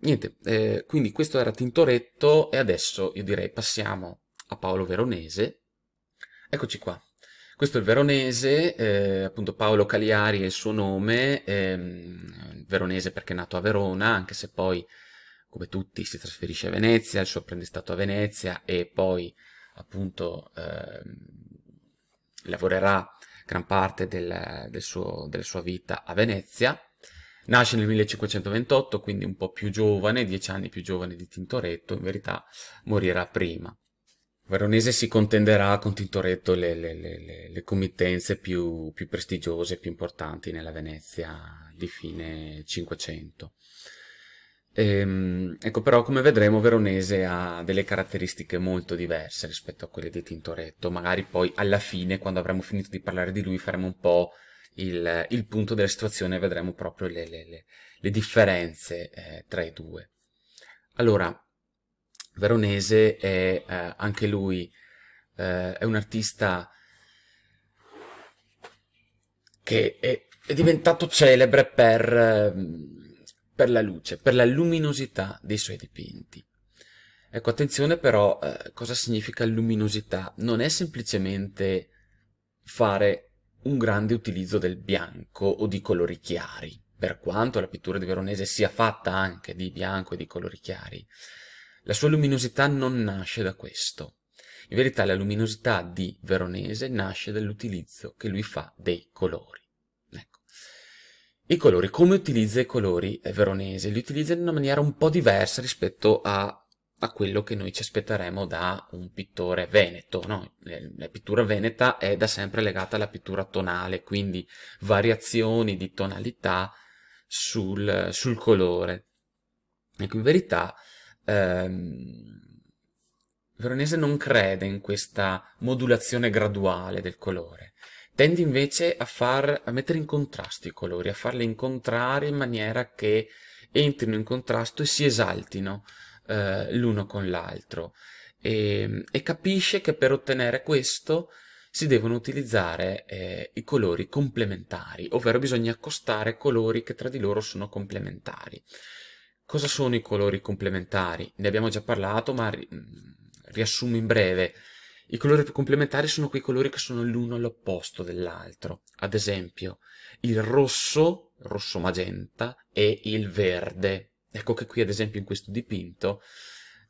niente, eh, quindi questo era Tintoretto e adesso io direi passiamo a Paolo Veronese. Eccoci qua. Questo è il veronese, eh, appunto Paolo Cagliari è il suo nome, ehm, veronese perché è nato a Verona, anche se poi, come tutti, si trasferisce a Venezia, il suo apprendistato a Venezia e poi appunto ehm, lavorerà gran parte del, del suo, della sua vita a Venezia. Nasce nel 1528, quindi un po' più giovane, dieci anni più giovane di Tintoretto, in verità morirà prima. Veronese si contenderà con Tintoretto le, le, le, le committenze più, più, prestigiose, più importanti nella Venezia di fine Cinquecento. Ehm, ecco, però, come vedremo, Veronese ha delle caratteristiche molto diverse rispetto a quelle di Tintoretto. Magari poi alla fine, quando avremo finito di parlare di lui, faremo un po' il, il punto della situazione e vedremo proprio le, differenze eh, tra i due. Allora, Veronese è eh, anche lui eh, è un artista che è, è diventato celebre per, eh, per, la luce, per la luminosità dei suoi dipinti. Ecco, attenzione però, eh, cosa significa luminosità? Non è semplicemente fare un grande utilizzo del bianco o di colori chiari, per quanto la pittura di Veronese sia fatta anche di bianco e di colori chiari la sua luminosità non nasce da questo. In verità la luminosità di Veronese nasce dall'utilizzo che lui fa dei colori. Ecco. I colori, come utilizza i colori Veronese? Li utilizza in una maniera un po' diversa rispetto a, a quello che noi ci aspetteremo da un pittore veneto. No? Eh, la pittura veneta è da sempre legata alla pittura tonale, quindi variazioni di tonalità sul, sul colore. Ecco, in verità ehm, Veronese non crede in questa modulazione graduale del colore, tende invece a, far, a mettere in contrasto i colori, a farli incontrare in maniera che entrino in contrasto e si esaltino eh, l'uno con l'altro e, ehm, e, capisce che per ottenere questo si devono utilizzare eh, i colori complementari, ovvero bisogna accostare colori che tra di loro sono complementari. Cosa sono i colori complementari? Ne abbiamo già parlato, ma ri mm, riassumo in breve. I colori complementari sono quei colori che sono l'uno all'opposto dell'altro. Ad esempio, il rosso, rosso magenta, e il verde. Ecco che qui, ad esempio, in questo dipinto,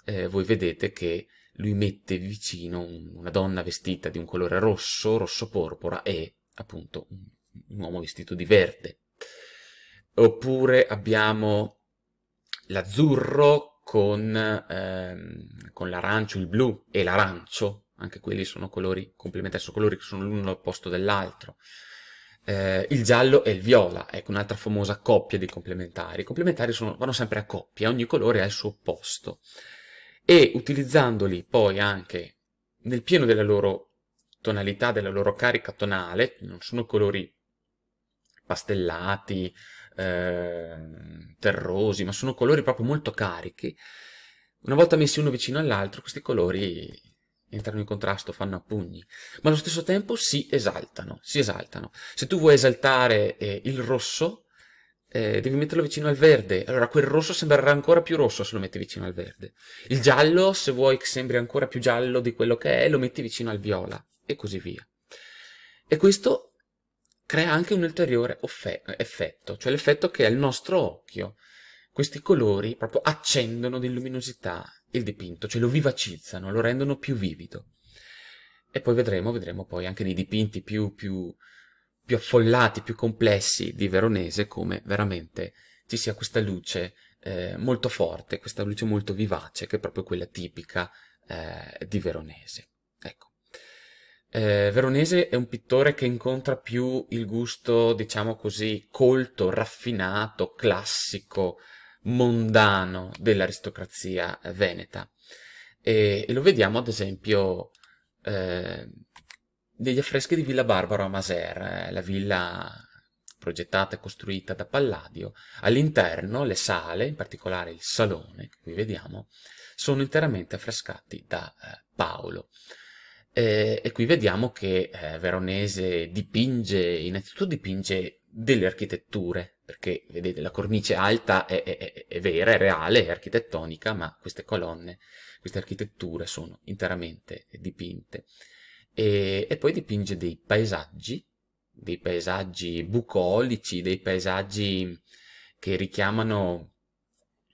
eh, voi vedete che lui mette vicino una donna vestita di un colore rosso, rosso porpora e, appunto, un uomo vestito di verde. Oppure abbiamo l'azzurro con, ehm, con l'arancio, il blu e l'arancio, anche quelli sono colori complementari, sono colori che sono l'uno opposto dell'altro. Eh, il giallo e il viola, ecco un'altra famosa coppia di complementari. I complementari sono, vanno sempre a coppia, ogni colore ha il suo opposto. E utilizzandoli poi anche nel pieno della loro tonalità, della loro carica tonale, non sono colori pastellati, eh, terrosi, ma sono colori proprio molto carichi. Una volta messi uno vicino all'altro, questi colori entrano in contrasto, fanno a pugni, ma allo stesso tempo si esaltano, si esaltano. Se tu vuoi esaltare eh, il rosso, eh, devi metterlo vicino al verde, allora quel rosso sembrerà ancora più rosso se lo metti vicino al verde. Il giallo, se vuoi che sembri ancora più giallo di quello che è, lo metti vicino al viola, e così via. E questo crea anche un ulteriore effetto, cioè l'effetto che al nostro occhio questi colori proprio accendono di luminosità il dipinto, cioè lo vivacizzano, lo rendono più vivido. E poi vedremo, vedremo poi anche nei dipinti più, più, più affollati, più complessi di Veronese come veramente ci sia questa luce eh, molto forte, questa luce molto vivace che è proprio quella tipica eh, di Veronese. Eh, Veronese è un pittore che incontra più il gusto, diciamo così, colto, raffinato, classico, mondano dell'aristocrazia veneta. E, e, lo vediamo ad esempio eh, negli affreschi di Villa Barbaro a Maser, eh, la villa progettata e costruita da Palladio. All'interno le sale, in particolare il salone, che qui vediamo, sono interamente affrescati da eh, Paolo. Eh, e qui vediamo che eh, Veronese dipinge, innanzitutto dipinge delle architetture, perché vedete la cornice alta è, è, è vera, è reale, è architettonica, ma queste colonne, queste architetture sono interamente dipinte. E, e poi dipinge dei paesaggi, dei paesaggi bucolici, dei paesaggi che richiamano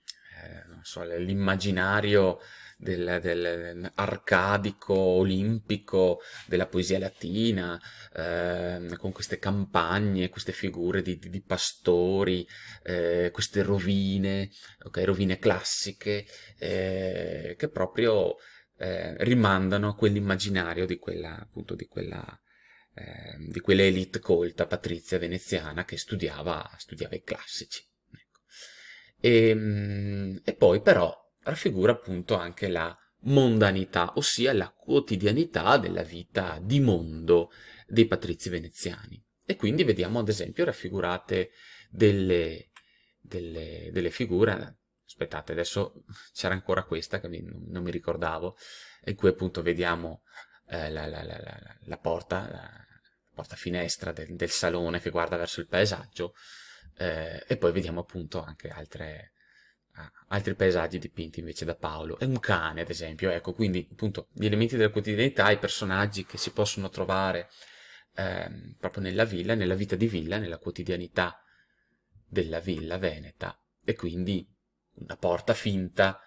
eh, so, l'immaginario del, del mm, arcadico, olimpico, della poesia latina, eh, con queste campagne, queste figure di, di, di pastori, eh, queste rovine, okay, rovine classiche, eh, che proprio eh, rimandano a quell'immaginario di quella, appunto, di quella ehm, di quella elite colta patrizia veneziana che studiava, studiava i classici. E, ecco. ehm, e, poi però raffigura appunto anche la mondanità, ossia la quotidianità della vita di mondo dei patrizi veneziani. E quindi vediamo ad esempio raffigurate delle, delle, delle figure, aspettate adesso c'era ancora questa che non, mi ricordavo, in cui appunto vediamo eh, la, la, la, la, porta, la, porta finestra del, del, salone che guarda verso il paesaggio eh, e poi vediamo appunto anche altre, Ah, altri paesaggi dipinti invece da Paolo. È un cane, ad esempio, ecco, quindi appunto gli elementi della quotidianità, i personaggi che si possono trovare eh, proprio nella villa, nella vita di villa, nella quotidianità della villa veneta. E quindi una porta finta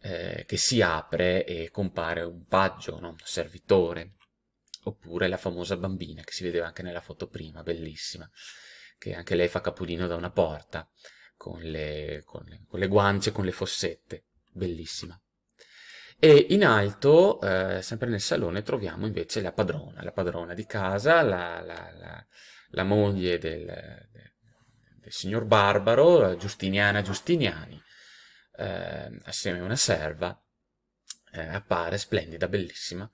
eh, che si apre e compare un paggio, no? un servitore, oppure la famosa bambina che si vedeva anche nella foto prima, bellissima, che anche lei fa capolino da una porta con le, con le, con le guance, con le fossette, bellissima. E in alto, eh, sempre nel salone, troviamo invece la padrona, la padrona di casa, la, la, la, la moglie del, del, signor Barbaro, Giustiniana Giustiniani, eh, assieme a una serva, eh, appare splendida, bellissima,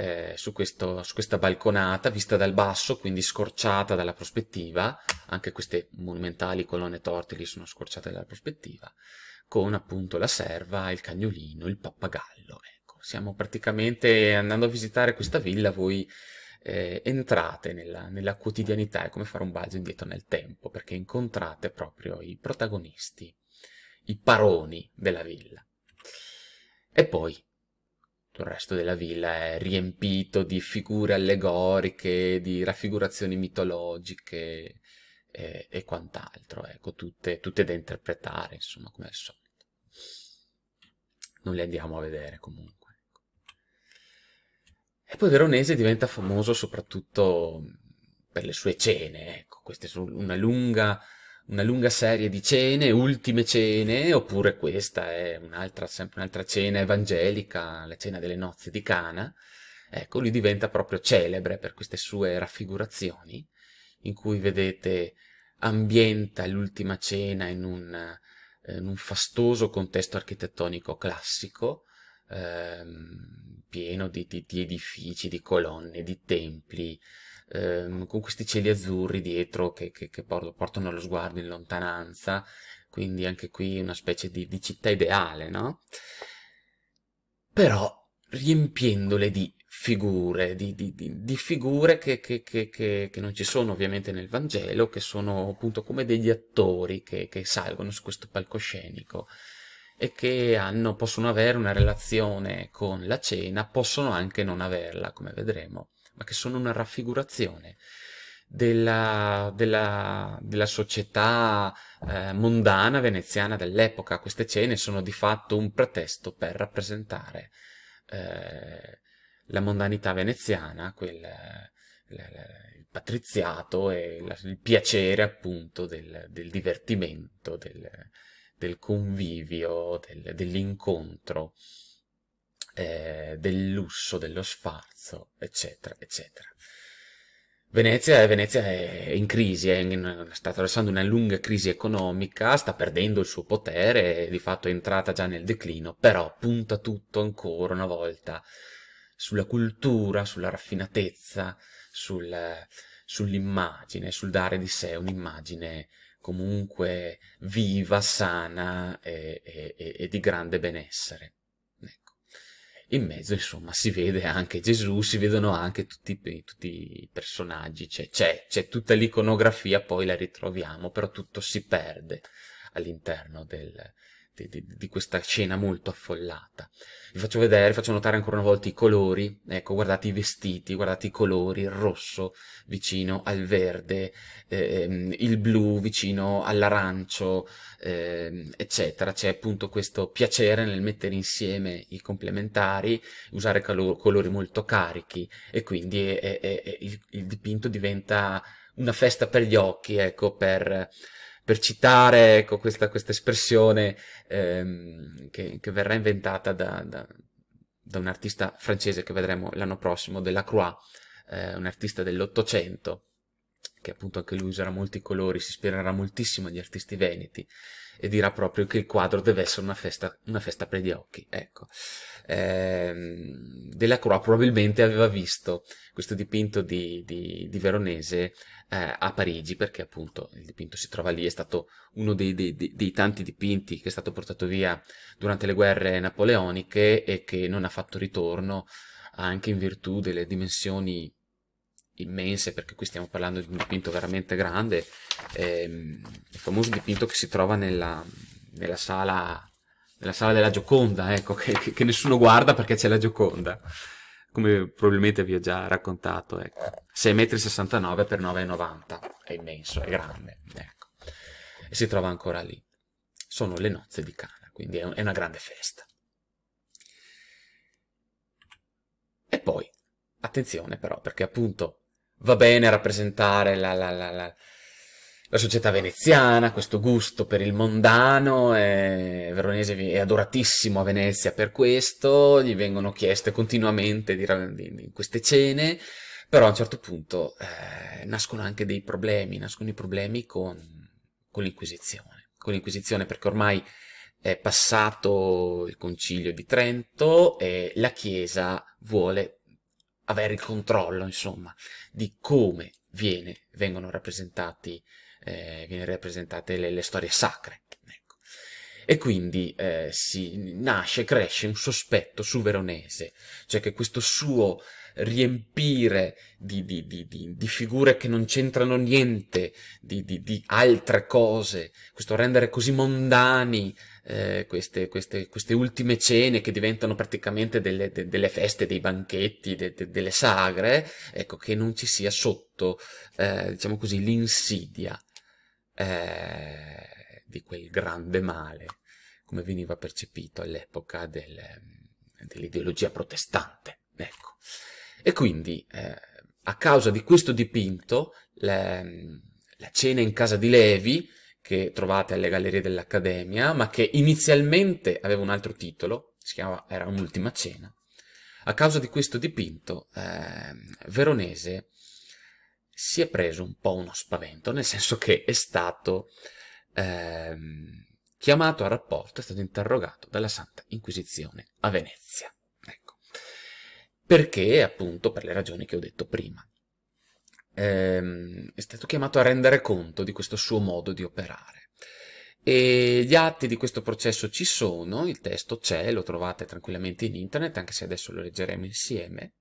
eh, su, questo, su questa balconata vista dal basso, quindi scorciata dalla prospettiva, anche queste monumentali colonne tortili sono scorciate dalla prospettiva, con appunto la serva, il cagnolino, il pappagallo. Ecco, siamo praticamente andando a visitare questa villa, voi eh, entrate nella, nella quotidianità, è come fare un balzo indietro nel tempo, perché incontrate proprio i protagonisti, i paroni della villa. E poi il resto della villa è riempito di figure allegoriche, di raffigurazioni mitologiche e, e quant'altro, ecco, tutte, tutte da interpretare, insomma, come al solito. Non le andiamo a vedere comunque. Ecco. E poi Veronese diventa famoso soprattutto per le sue cene, ecco, questa è una lunga una lunga serie di cene, ultime cene, oppure questa è un'altra, sempre un'altra cena evangelica, la cena delle nozze di Cana. Ecco, lui diventa proprio celebre per queste sue raffigurazioni, in cui vedete ambienta l'ultima cena in un, eh, in un fastoso contesto architettonico classico, ehm, pieno di, di, di edifici, di colonne, di templi, ehm, con questi cieli azzurri dietro che, che, che portano lo sguardo in lontananza, quindi anche qui una specie di, di città ideale, no? Però riempiendole di figure, di, di, di figure che, che, che, che, non ci sono ovviamente nel Vangelo, che sono appunto come degli attori che, salgono su questo palcoscenico e che hanno, possono avere una relazione con la cena, possono anche non averla, come vedremo ma che sono una raffigurazione della, della, della società eh, mondana veneziana dell'epoca. Queste cene sono di fatto un pretesto per rappresentare eh, la mondanità veneziana, quel, eh, il patriziato e la, il piacere appunto del, del divertimento, del, del convivio, del, dell'incontro eh, del lusso, dello sfarzo, eccetera, eccetera. Venezia, Venezia è in crisi, è in, sta attraversando una lunga crisi economica, sta perdendo il suo potere, di fatto è entrata già nel declino, però punta tutto ancora una volta sulla cultura, sulla raffinatezza, sul, sull'immagine, sul dare di sé un'immagine comunque viva, sana e, e, e di grande benessere in mezzo insomma si vede anche Gesù, si vedono anche tutti, tutti i personaggi, c'è, tutta l'iconografia, poi la ritroviamo, però tutto si perde all'interno del, di, di, di, questa scena molto affollata. Vi faccio vedere, vi faccio notare ancora una volta i colori, ecco, guardate i vestiti, guardate i colori, il rosso vicino al verde, ehm, il blu vicino all'arancio, ehm, eccetera. C'è appunto questo piacere nel mettere insieme i complementari, usare colori molto carichi e quindi è, è, è, il, il dipinto diventa una festa per gli occhi, ecco, per per citare ecco, questa, questa espressione ehm, che, che, verrà inventata da, da, da, un artista francese che vedremo l'anno prossimo, Delacroix, eh, un artista dell'Ottocento, che appunto anche lui userà molti colori, si ispirerà moltissimo agli artisti veneti e dirà proprio che il quadro deve essere una festa, una festa per gli occhi. Ecco. Ehm, Delacroix probabilmente aveva visto questo dipinto di, di, di Veronese eh, a Parigi, perché appunto il dipinto si trova lì, è stato uno dei, dei, dei, tanti dipinti che è stato portato via durante le guerre napoleoniche e che non ha fatto ritorno anche in virtù delle dimensioni immense, perché qui stiamo parlando di un dipinto veramente grande, ehm, il famoso dipinto che si trova nella, nella sala nella sala della Gioconda, ecco, che, che nessuno guarda perché c'è la Gioconda come probabilmente vi ho già raccontato, ecco. 6,69 m per 9,90 è immenso, è grande, ecco. E si trova ancora lì. Sono le nozze di Cana, quindi è, un, è una grande festa. E poi, attenzione però, perché appunto va bene rappresentare la, la, la, la la società veneziana, questo gusto per il mondano, è, Veronese è adoratissimo a Venezia per questo, gli vengono chieste continuamente di, di, di queste cene, però a un certo punto eh, nascono anche dei problemi, nascono i problemi con, con l'Inquisizione, con l'Inquisizione perché ormai è passato il concilio di Trento e la Chiesa vuole avere il controllo, insomma, di come viene, vengono rappresentati eh, viene rappresentate le, le storie sacre. Ecco. E quindi eh, si nasce, cresce un sospetto su Veronese, cioè che questo suo riempire di, di, di, di figure che non c'entrano niente, di, altre cose, questo rendere così mondani eh, queste, queste, queste, ultime cene che diventano praticamente delle, de, delle feste, dei banchetti, de, de, delle sagre, ecco che non ci sia sotto, eh, diciamo così, l'insidia eh, di quel grande male, come veniva percepito all'epoca del, dell'ideologia protestante. Ecco. E quindi, eh, a causa di questo dipinto, la, la cena in casa di Levi, che trovate alle gallerie dell'Accademia, ma che inizialmente aveva un altro titolo, si chiamava, era un'ultima cena, a causa di questo dipinto, eh, Veronese si è preso un po' uno spavento, nel senso che è stato ehm, chiamato a rapporto, è stato interrogato dalla Santa Inquisizione a Venezia. Ecco. Perché, appunto, per le ragioni che ho detto prima, ehm, è stato chiamato a rendere conto di questo suo modo di operare. E gli atti di questo processo ci sono, il testo c'è, lo trovate tranquillamente in internet, anche se adesso lo leggeremo insieme.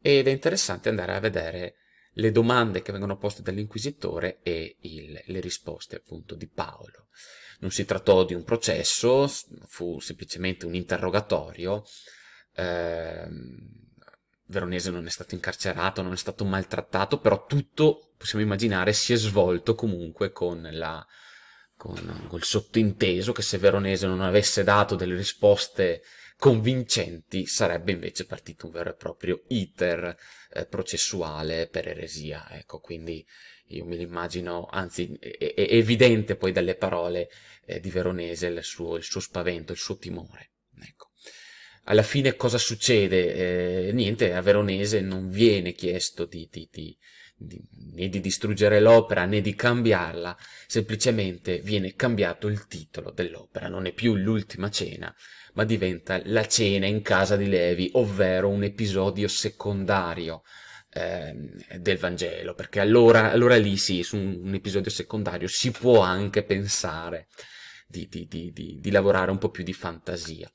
Ed è interessante andare a vedere le domande che vengono poste dall'inquisitore e il, le risposte appunto di Paolo. Non si trattò di un processo, fu semplicemente un interrogatorio. Eh, Veronese non è stato incarcerato, non è stato maltrattato, però tutto, possiamo immaginare, si è svolto comunque con la, con, con il sottinteso che se Veronese non avesse dato delle risposte convincenti, sarebbe invece partito un vero e proprio iter eh, processuale per eresia, ecco, quindi io me l'immagino, anzi è, è, evidente poi dalle parole eh, di Veronese il suo, il suo, spavento, il suo timore, ecco. Alla fine cosa succede? Eh, niente, a Veronese non viene chiesto di, di, di di, né di distruggere l'opera né di cambiarla, semplicemente viene cambiato il titolo dell'opera, non è più l'ultima cena, ma diventa la cena in casa di Levi, ovvero un episodio secondario ehm, del Vangelo, perché allora, allora, lì sì, su un episodio secondario si può anche pensare di, di, di, di lavorare un po' più di fantasia,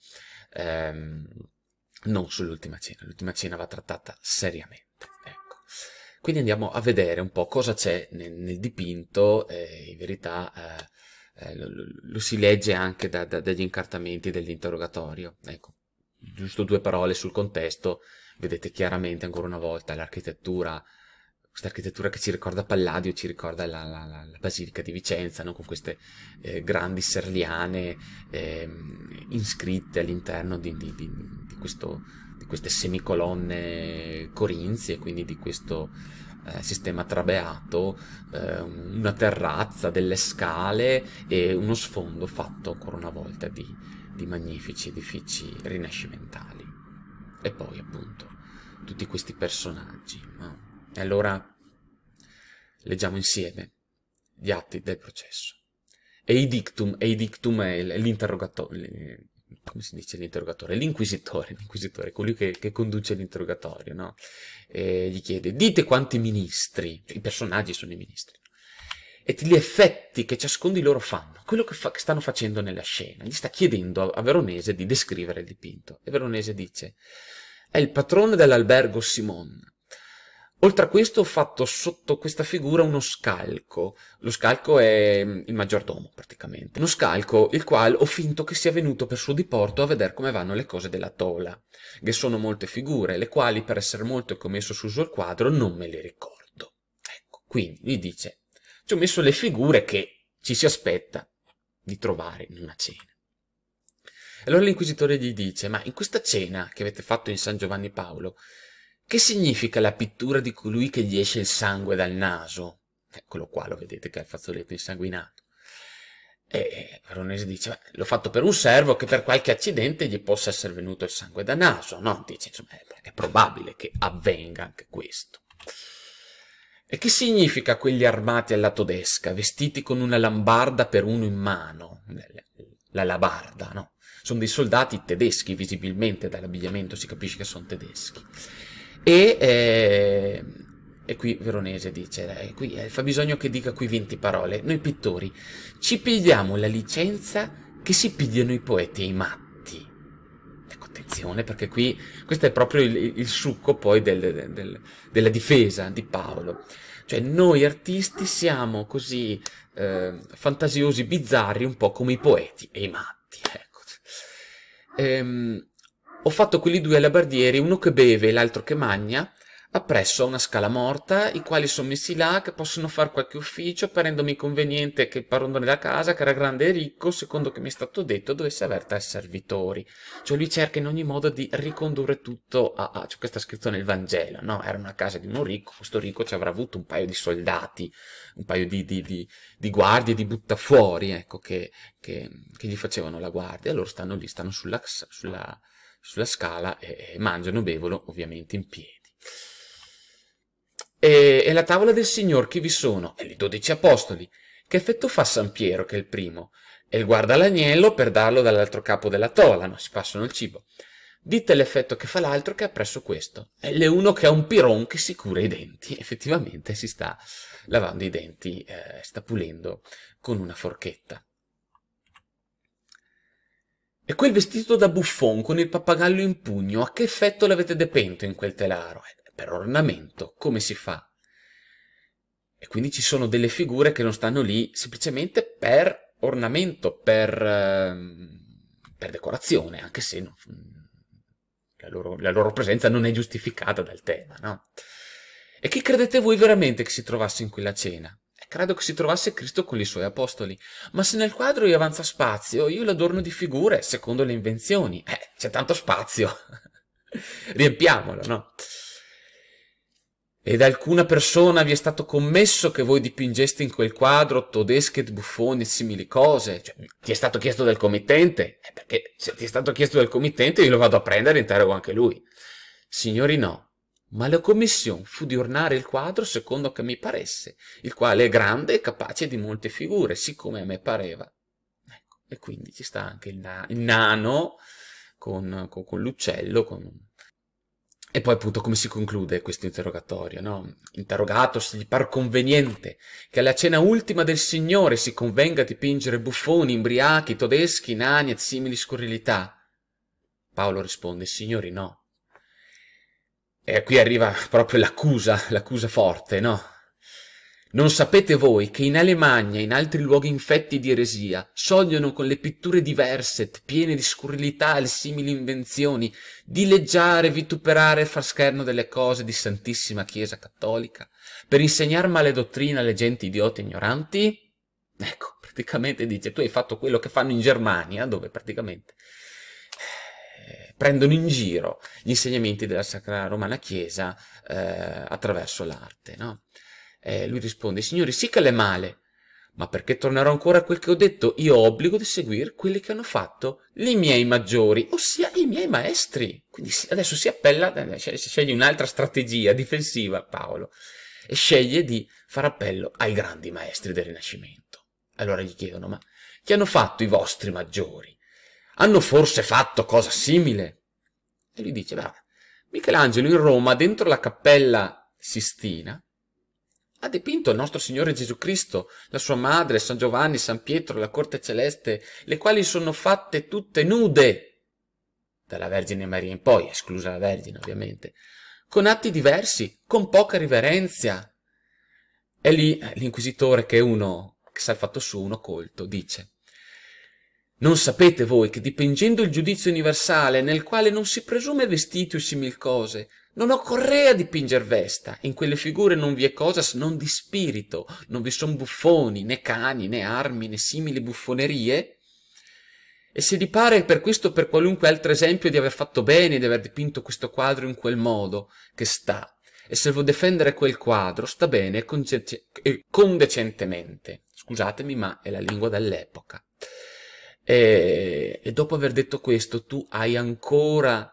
eh, non sull'ultima cena, l'ultima cena va trattata seriamente. Eh. Quindi andiamo a vedere un po' cosa c'è nel, nel dipinto, eh, in verità eh, eh lo, lo, si legge anche da, da, dagli incartamenti dell'interrogatorio. Ecco, giusto due parole sul contesto, vedete chiaramente ancora una volta l'architettura questa architettura che ci ricorda Palladio, ci ricorda la, la, la Basilica di Vicenza, no? con queste eh, grandi serliane eh, iscritte all'interno di, di, di, di, questo queste semicolonne corinzie, quindi di questo eh, sistema trabeato, eh, una terrazza, delle scale e uno sfondo fatto ancora una volta di, di magnifici edifici rinascimentali. E poi appunto tutti questi personaggi. No? E allora leggiamo insieme gli atti del processo. E i dictum, e i dictum è l'interrogatorio, come si dice l'interrogatore? L'inquisitore, l'inquisitore, colui che, che conduce l'interrogatorio, no? E gli chiede, dite quanti ministri, i personaggi sono i ministri, e gli effetti che ciascuno di loro fanno, quello che, fa, che stanno facendo nella scena. Gli sta chiedendo a Veronese di descrivere il dipinto. E Veronese dice, è il patrone dell'albergo Simon, Oltre a questo ho fatto sotto questa figura uno scalco, lo scalco è mm, il maggiordomo praticamente, uno scalco il quale ho finto che sia venuto per suo diporto a vedere come vanno le cose della tola, che sono molte figure, le quali per essere molto commesso su uso il quadro non me le ricordo. Ecco, quindi gli dice, ci ho messo le figure che ci si aspetta di trovare in una cena. E Allora l'inquisitore gli dice, ma in questa cena che avete fatto in San Giovanni Paolo, che significa la pittura di colui che gli esce il sangue dal naso? Eccolo eh, qua, lo vedete che ha il fazzoletto insanguinato. E eh, Veronese dice, l'ho fatto per un servo che per qualche accidente gli possa essere venuto il sangue da naso, no? Dice, insomma, è probabile che avvenga anche questo. E che significa quelli armati alla tedesca, vestiti con una lambarda per uno in mano? La labarda, no? Sono dei soldati tedeschi, visibilmente dall'abbigliamento si capisce che sono tedeschi. E, eh, e qui Veronese dice, dai, eh, qui, eh, fa bisogno che dica qui 20 parole. Noi pittori ci pigliamo la licenza che si pigliano i poeti e i matti ecco attenzione perché qui questo è proprio il, il succo poi del, del, della difesa di Paolo. Cioè noi artisti siamo così eh, fantasiosi, bizzarri, un po' come i poeti e i matti. Ecco. Ehm, ho fatto quelli due alabardieri, uno che beve e l'altro che magna, appresso a una scala morta, i quali sono messi là che possono fare qualche ufficio, parendomi conveniente che il padrone della casa, che era grande e ricco, secondo che mi è stato detto, dovesse aver tre servitori. Cioè lui cerca in ogni modo di ricondurre tutto a, a cioè, questa scritto nel Vangelo, no? Era una casa di uno ricco, questo ricco ci avrà avuto un paio di soldati, un paio di, di, di, di guardie, di buttafuori, ecco, che, che, che, gli facevano la guardia, e loro stanno lì, stanno sulla, sulla sulla scala e, mangiano, bevono ovviamente in piedi. E, e la tavola del Signor chi vi sono? E i dodici apostoli. Che effetto fa San Piero, che è il primo? E il guarda l'agnello per darlo dall'altro capo della tola, no? Si passano il cibo. Dite l'effetto che fa l'altro che ha presso questo. È l'uno che ha un piron che si cura i denti. Effettivamente si sta lavando i denti, eh, sta pulendo con una forchetta. E quel vestito da buffon con il pappagallo in pugno, a che effetto l'avete depento in quel telaro? Eh, per ornamento, come si fa? E quindi ci sono delle figure che non stanno lì semplicemente per ornamento, per, ehm, per decorazione, anche se non, la, loro, la, loro, presenza non è giustificata dal tema, no? E chi credete voi veramente che si trovasse in quella cena? credo che si trovasse Cristo con i suoi apostoli. Ma se nel quadro io avanza spazio, io l'adorno di figure secondo le invenzioni. Eh, c'è tanto spazio. Riempiamolo, no? Ed alcuna persona vi è stato commesso che voi dipingeste in quel quadro todesche, buffoni e simili cose? Cioè, ti è stato chiesto dal committente? Eh, perché se ti è stato chiesto dal committente io lo vado a prendere e interrogo anche lui. Signori no, ma la commissione fu di ornare il quadro secondo che mi paresse, il quale è grande e capace di molte figure, siccome a me pareva. Ecco, e quindi ci sta anche il, na il nano con, con, con l'uccello. Con... E poi appunto come si conclude questo interrogatorio, no? Interrogato se gli par conveniente che alla cena ultima del Signore si convenga dipingere buffoni, imbriachi, tedeschi, nani e simili scurrilità. Paolo risponde, signori no, e qui arriva proprio l'accusa, l'accusa forte, no? Non sapete voi che in Alemagna e in altri luoghi infetti di eresia sogliono con le pitture di verset, piene di scurrilità e simili invenzioni, dileggiare, vituperare e far scherno delle cose di Santissima Chiesa Cattolica, per insegnare male dottrina alle genti idiote e ignoranti? Ecco, praticamente dice, tu hai fatto quello che fanno in Germania, dove praticamente prendono in giro gli insegnamenti della Sacra Romana Chiesa eh, attraverso l'arte, no? eh, lui risponde, signori, sì che è male, ma perché tornerò ancora a quel che ho detto, io ho obbligo di seguire quelli che hanno fatto i miei maggiori, ossia i miei maestri. Quindi adesso si appella, eh, sceglie un'altra strategia difensiva Paolo e sceglie di fare appello ai grandi maestri del Rinascimento. Allora gli chiedono, ma che hanno fatto i vostri maggiori? Hanno forse fatto cosa simile? E lui dice, brava, Michelangelo in Roma, dentro la cappella Sistina, ha dipinto il nostro Signore Gesù Cristo, la sua madre, San Giovanni, San Pietro, la corte celeste, le quali sono fatte tutte nude, dalla Vergine Maria in poi, esclusa la Vergine ovviamente, con atti diversi, con poca riverenzia. E lì eh, l'inquisitore, che è uno che sa il fatto suo, uno colto, dice non sapete voi che dipingendo il giudizio universale, nel quale non si presume vestiti o simil cose, non occorre a dipinger vesta, in quelle figure non vi è cosa se non di spirito, non vi son buffoni, né cani, né armi, né simili buffonerie? E se vi pare per questo o per qualunque altro esempio di aver fatto bene di aver dipinto questo quadro in quel modo, che sta, e se vuol difendere quel quadro, sta bene e condecentemente. Scusatemi, ma è la lingua dell'epoca. E, e dopo aver detto questo, tu hai ancora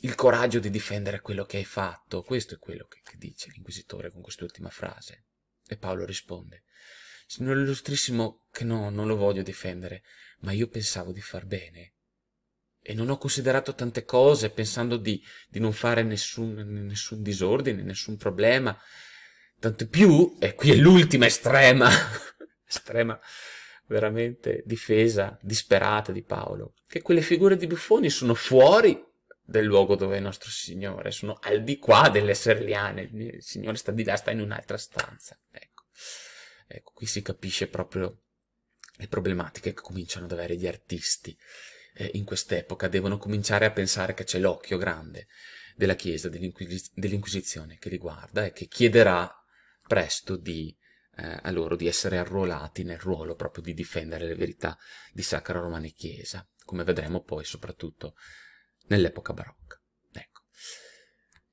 il coraggio di difendere quello che hai fatto. Questo è quello che, che dice l'inquisitore con quest'ultima frase. E Paolo risponde, Signore illustrissimo, che no, non lo voglio difendere, ma io pensavo di far bene. E non ho considerato tante cose, pensando di, di non fare nessun, nessun disordine, nessun problema. Tanto più, e qui è l'ultima estrema, estrema veramente difesa disperata di Paolo, che quelle figure di buffoni sono fuori del luogo dove è il nostro Signore, sono al di qua delle serliane, il Signore sta di là, sta in un'altra stanza. Ecco. ecco, qui si capisce proprio le problematiche che cominciano ad avere gli artisti eh, in quest'epoca, devono cominciare a pensare che c'è l'occhio grande della Chiesa, dell'Inquisizione che li guarda e che chiederà presto di eh, a loro di essere arruolati nel ruolo proprio di difendere le verità di Sacra Romana e Chiesa, come vedremo poi soprattutto nell'epoca barocca. Ecco.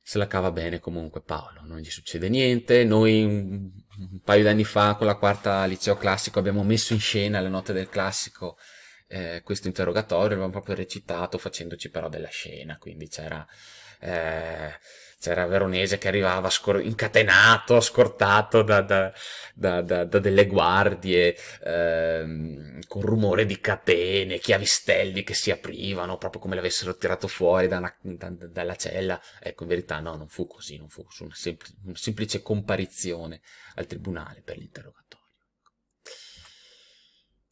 Se la cava bene comunque Paolo, non gli succede niente. Noi un paio d'anni fa con la quarta liceo classico abbiamo messo in scena le note del classico eh, questo interrogatorio, l'abbiamo proprio recitato facendoci però della scena, quindi c'era... Eh, c'era Veronese che arrivava scor- incatenato, scortato da, da, da, da delle guardie, ehm, con rumore di catene, chiavistelli che si aprivano, proprio come l'avessero tirato fuori una, dalla cella. Ecco, in verità no, non fu così, non fu una, sempl- una semplice comparizione al tribunale per l'interrogatorio.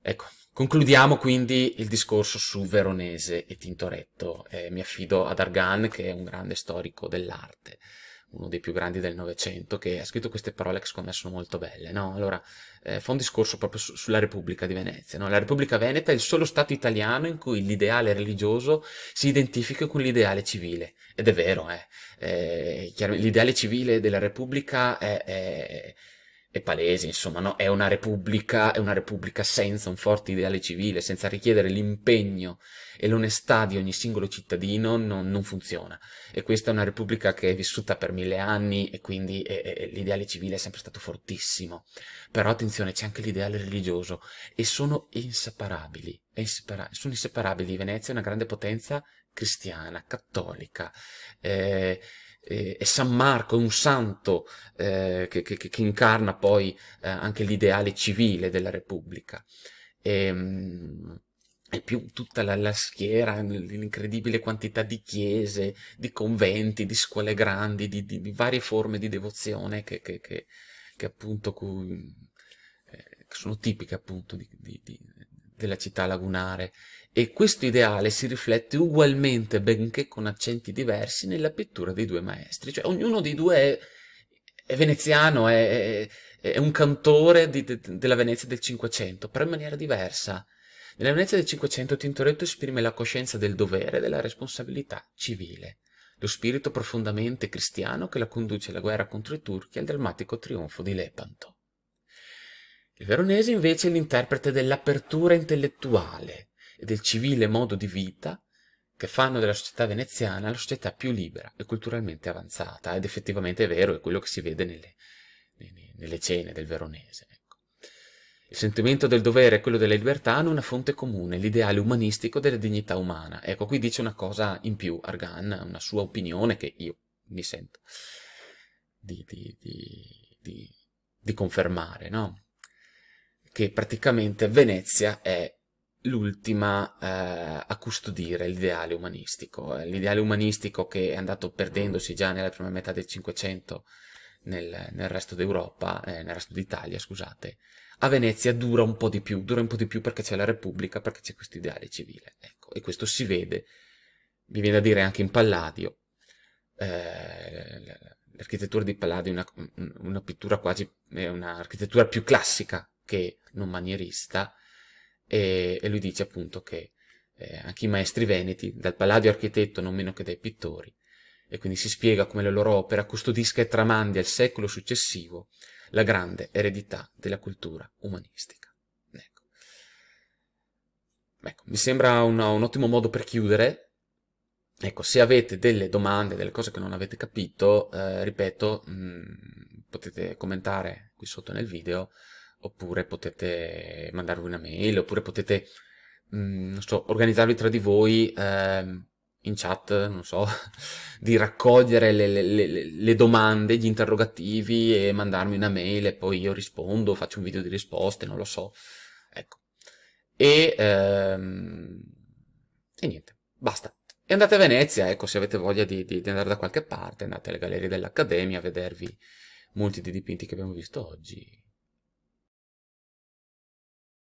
Ecco, Concludiamo quindi il discorso su Veronese e Tintoretto. Eh, mi affido ad Argan, che è un grande storico dell'arte, uno dei più grandi del Novecento, che ha scritto queste parole che secondo me sono molto belle. No? Allora, eh, fa un discorso proprio su sulla Repubblica di Venezia. No? La Repubblica Veneta è il solo Stato italiano in cui l'ideale religioso si identifica con l'ideale civile. Ed è vero, eh. eh l'ideale civile della Repubblica è, è è palese, insomma, no? È una repubblica, è una repubblica senza un forte ideale civile, senza richiedere l'impegno e l'onestà di ogni singolo cittadino, non, non, funziona. E questa è una repubblica che è vissuta per mille anni e quindi l'ideale civile è sempre stato fortissimo. Però attenzione, c'è anche l'ideale religioso e sono inseparabili, insepara sono inseparabili. Venezia è una grande potenza cristiana, cattolica, eh, e eh, San Marco, è un santo eh, che, che, che, incarna poi eh, anche l'ideale civile della Repubblica. E, ehm, e più tutta la, la schiera, l'incredibile quantità di chiese, di conventi, di scuole grandi, di, di, di varie forme di devozione che, che appunto cui, eh, sono tipiche appunto di, della città lagunare e questo ideale si riflette ugualmente, benché con accenti diversi, nella pittura dei due maestri. Cioè ognuno dei due è, è veneziano, è, è, un cantore di, de, della Venezia del Cinquecento, però in maniera diversa. Nella Venezia del Cinquecento Tintoretto esprime la coscienza del dovere e della responsabilità civile, lo spirito profondamente cristiano che la conduce alla guerra contro i turchi e al drammatico trionfo di Lepanto. Il veronese invece è l'interprete dell'apertura intellettuale, e del civile modo di vita che fanno della società veneziana la società più libera e culturalmente avanzata, ed effettivamente è vero, è quello che si vede nelle, nelle cene del veronese. Ecco. Il sentimento del dovere e quello della libertà hanno una fonte comune, l'ideale umanistico della dignità umana. Ecco, qui dice una cosa in più Argan, una sua opinione che io mi sento di, di, di, di confermare, no? che praticamente Venezia è l'ultima eh, a custodire l'ideale umanistico, eh, l'ideale umanistico che è andato perdendosi già nella prima metà del Cinquecento nel, nel, resto d'Europa, eh, nel resto d'Italia, scusate. A Venezia dura un po' di più, dura un po' di più perché c'è la Repubblica, perché c'è questo ideale civile, ecco, e questo si vede, mi viene da dire anche in Palladio, eh, l'architettura di Palladio è una, una pittura quasi, è un'architettura più classica che non manierista, e, e lui dice appunto che eh, anche i maestri veneti, dal palladio architetto non meno che dai pittori, e quindi si spiega come la loro opera custodisca e tramandi al secolo successivo la grande eredità della cultura umanistica. Ecco. Ecco, mi sembra un, un ottimo modo per chiudere, Ecco, se avete delle domande, delle cose che non avete capito, eh, ripeto, mh, mm, potete commentare qui sotto nel video oppure potete mandarvi una mail, oppure potete, mh, mm, non so, organizzarvi tra di voi eh, in chat, non so, di raccogliere le, le, le, le, domande, gli interrogativi e mandarmi una mail e poi io rispondo, faccio un video di risposte, non lo so. Ecco. E, ehm, e niente, basta. E andate a Venezia, ecco, se avete voglia di, di, di andare da qualche parte, andate alle gallerie dell'Accademia a vedervi molti dei dipinti che abbiamo visto oggi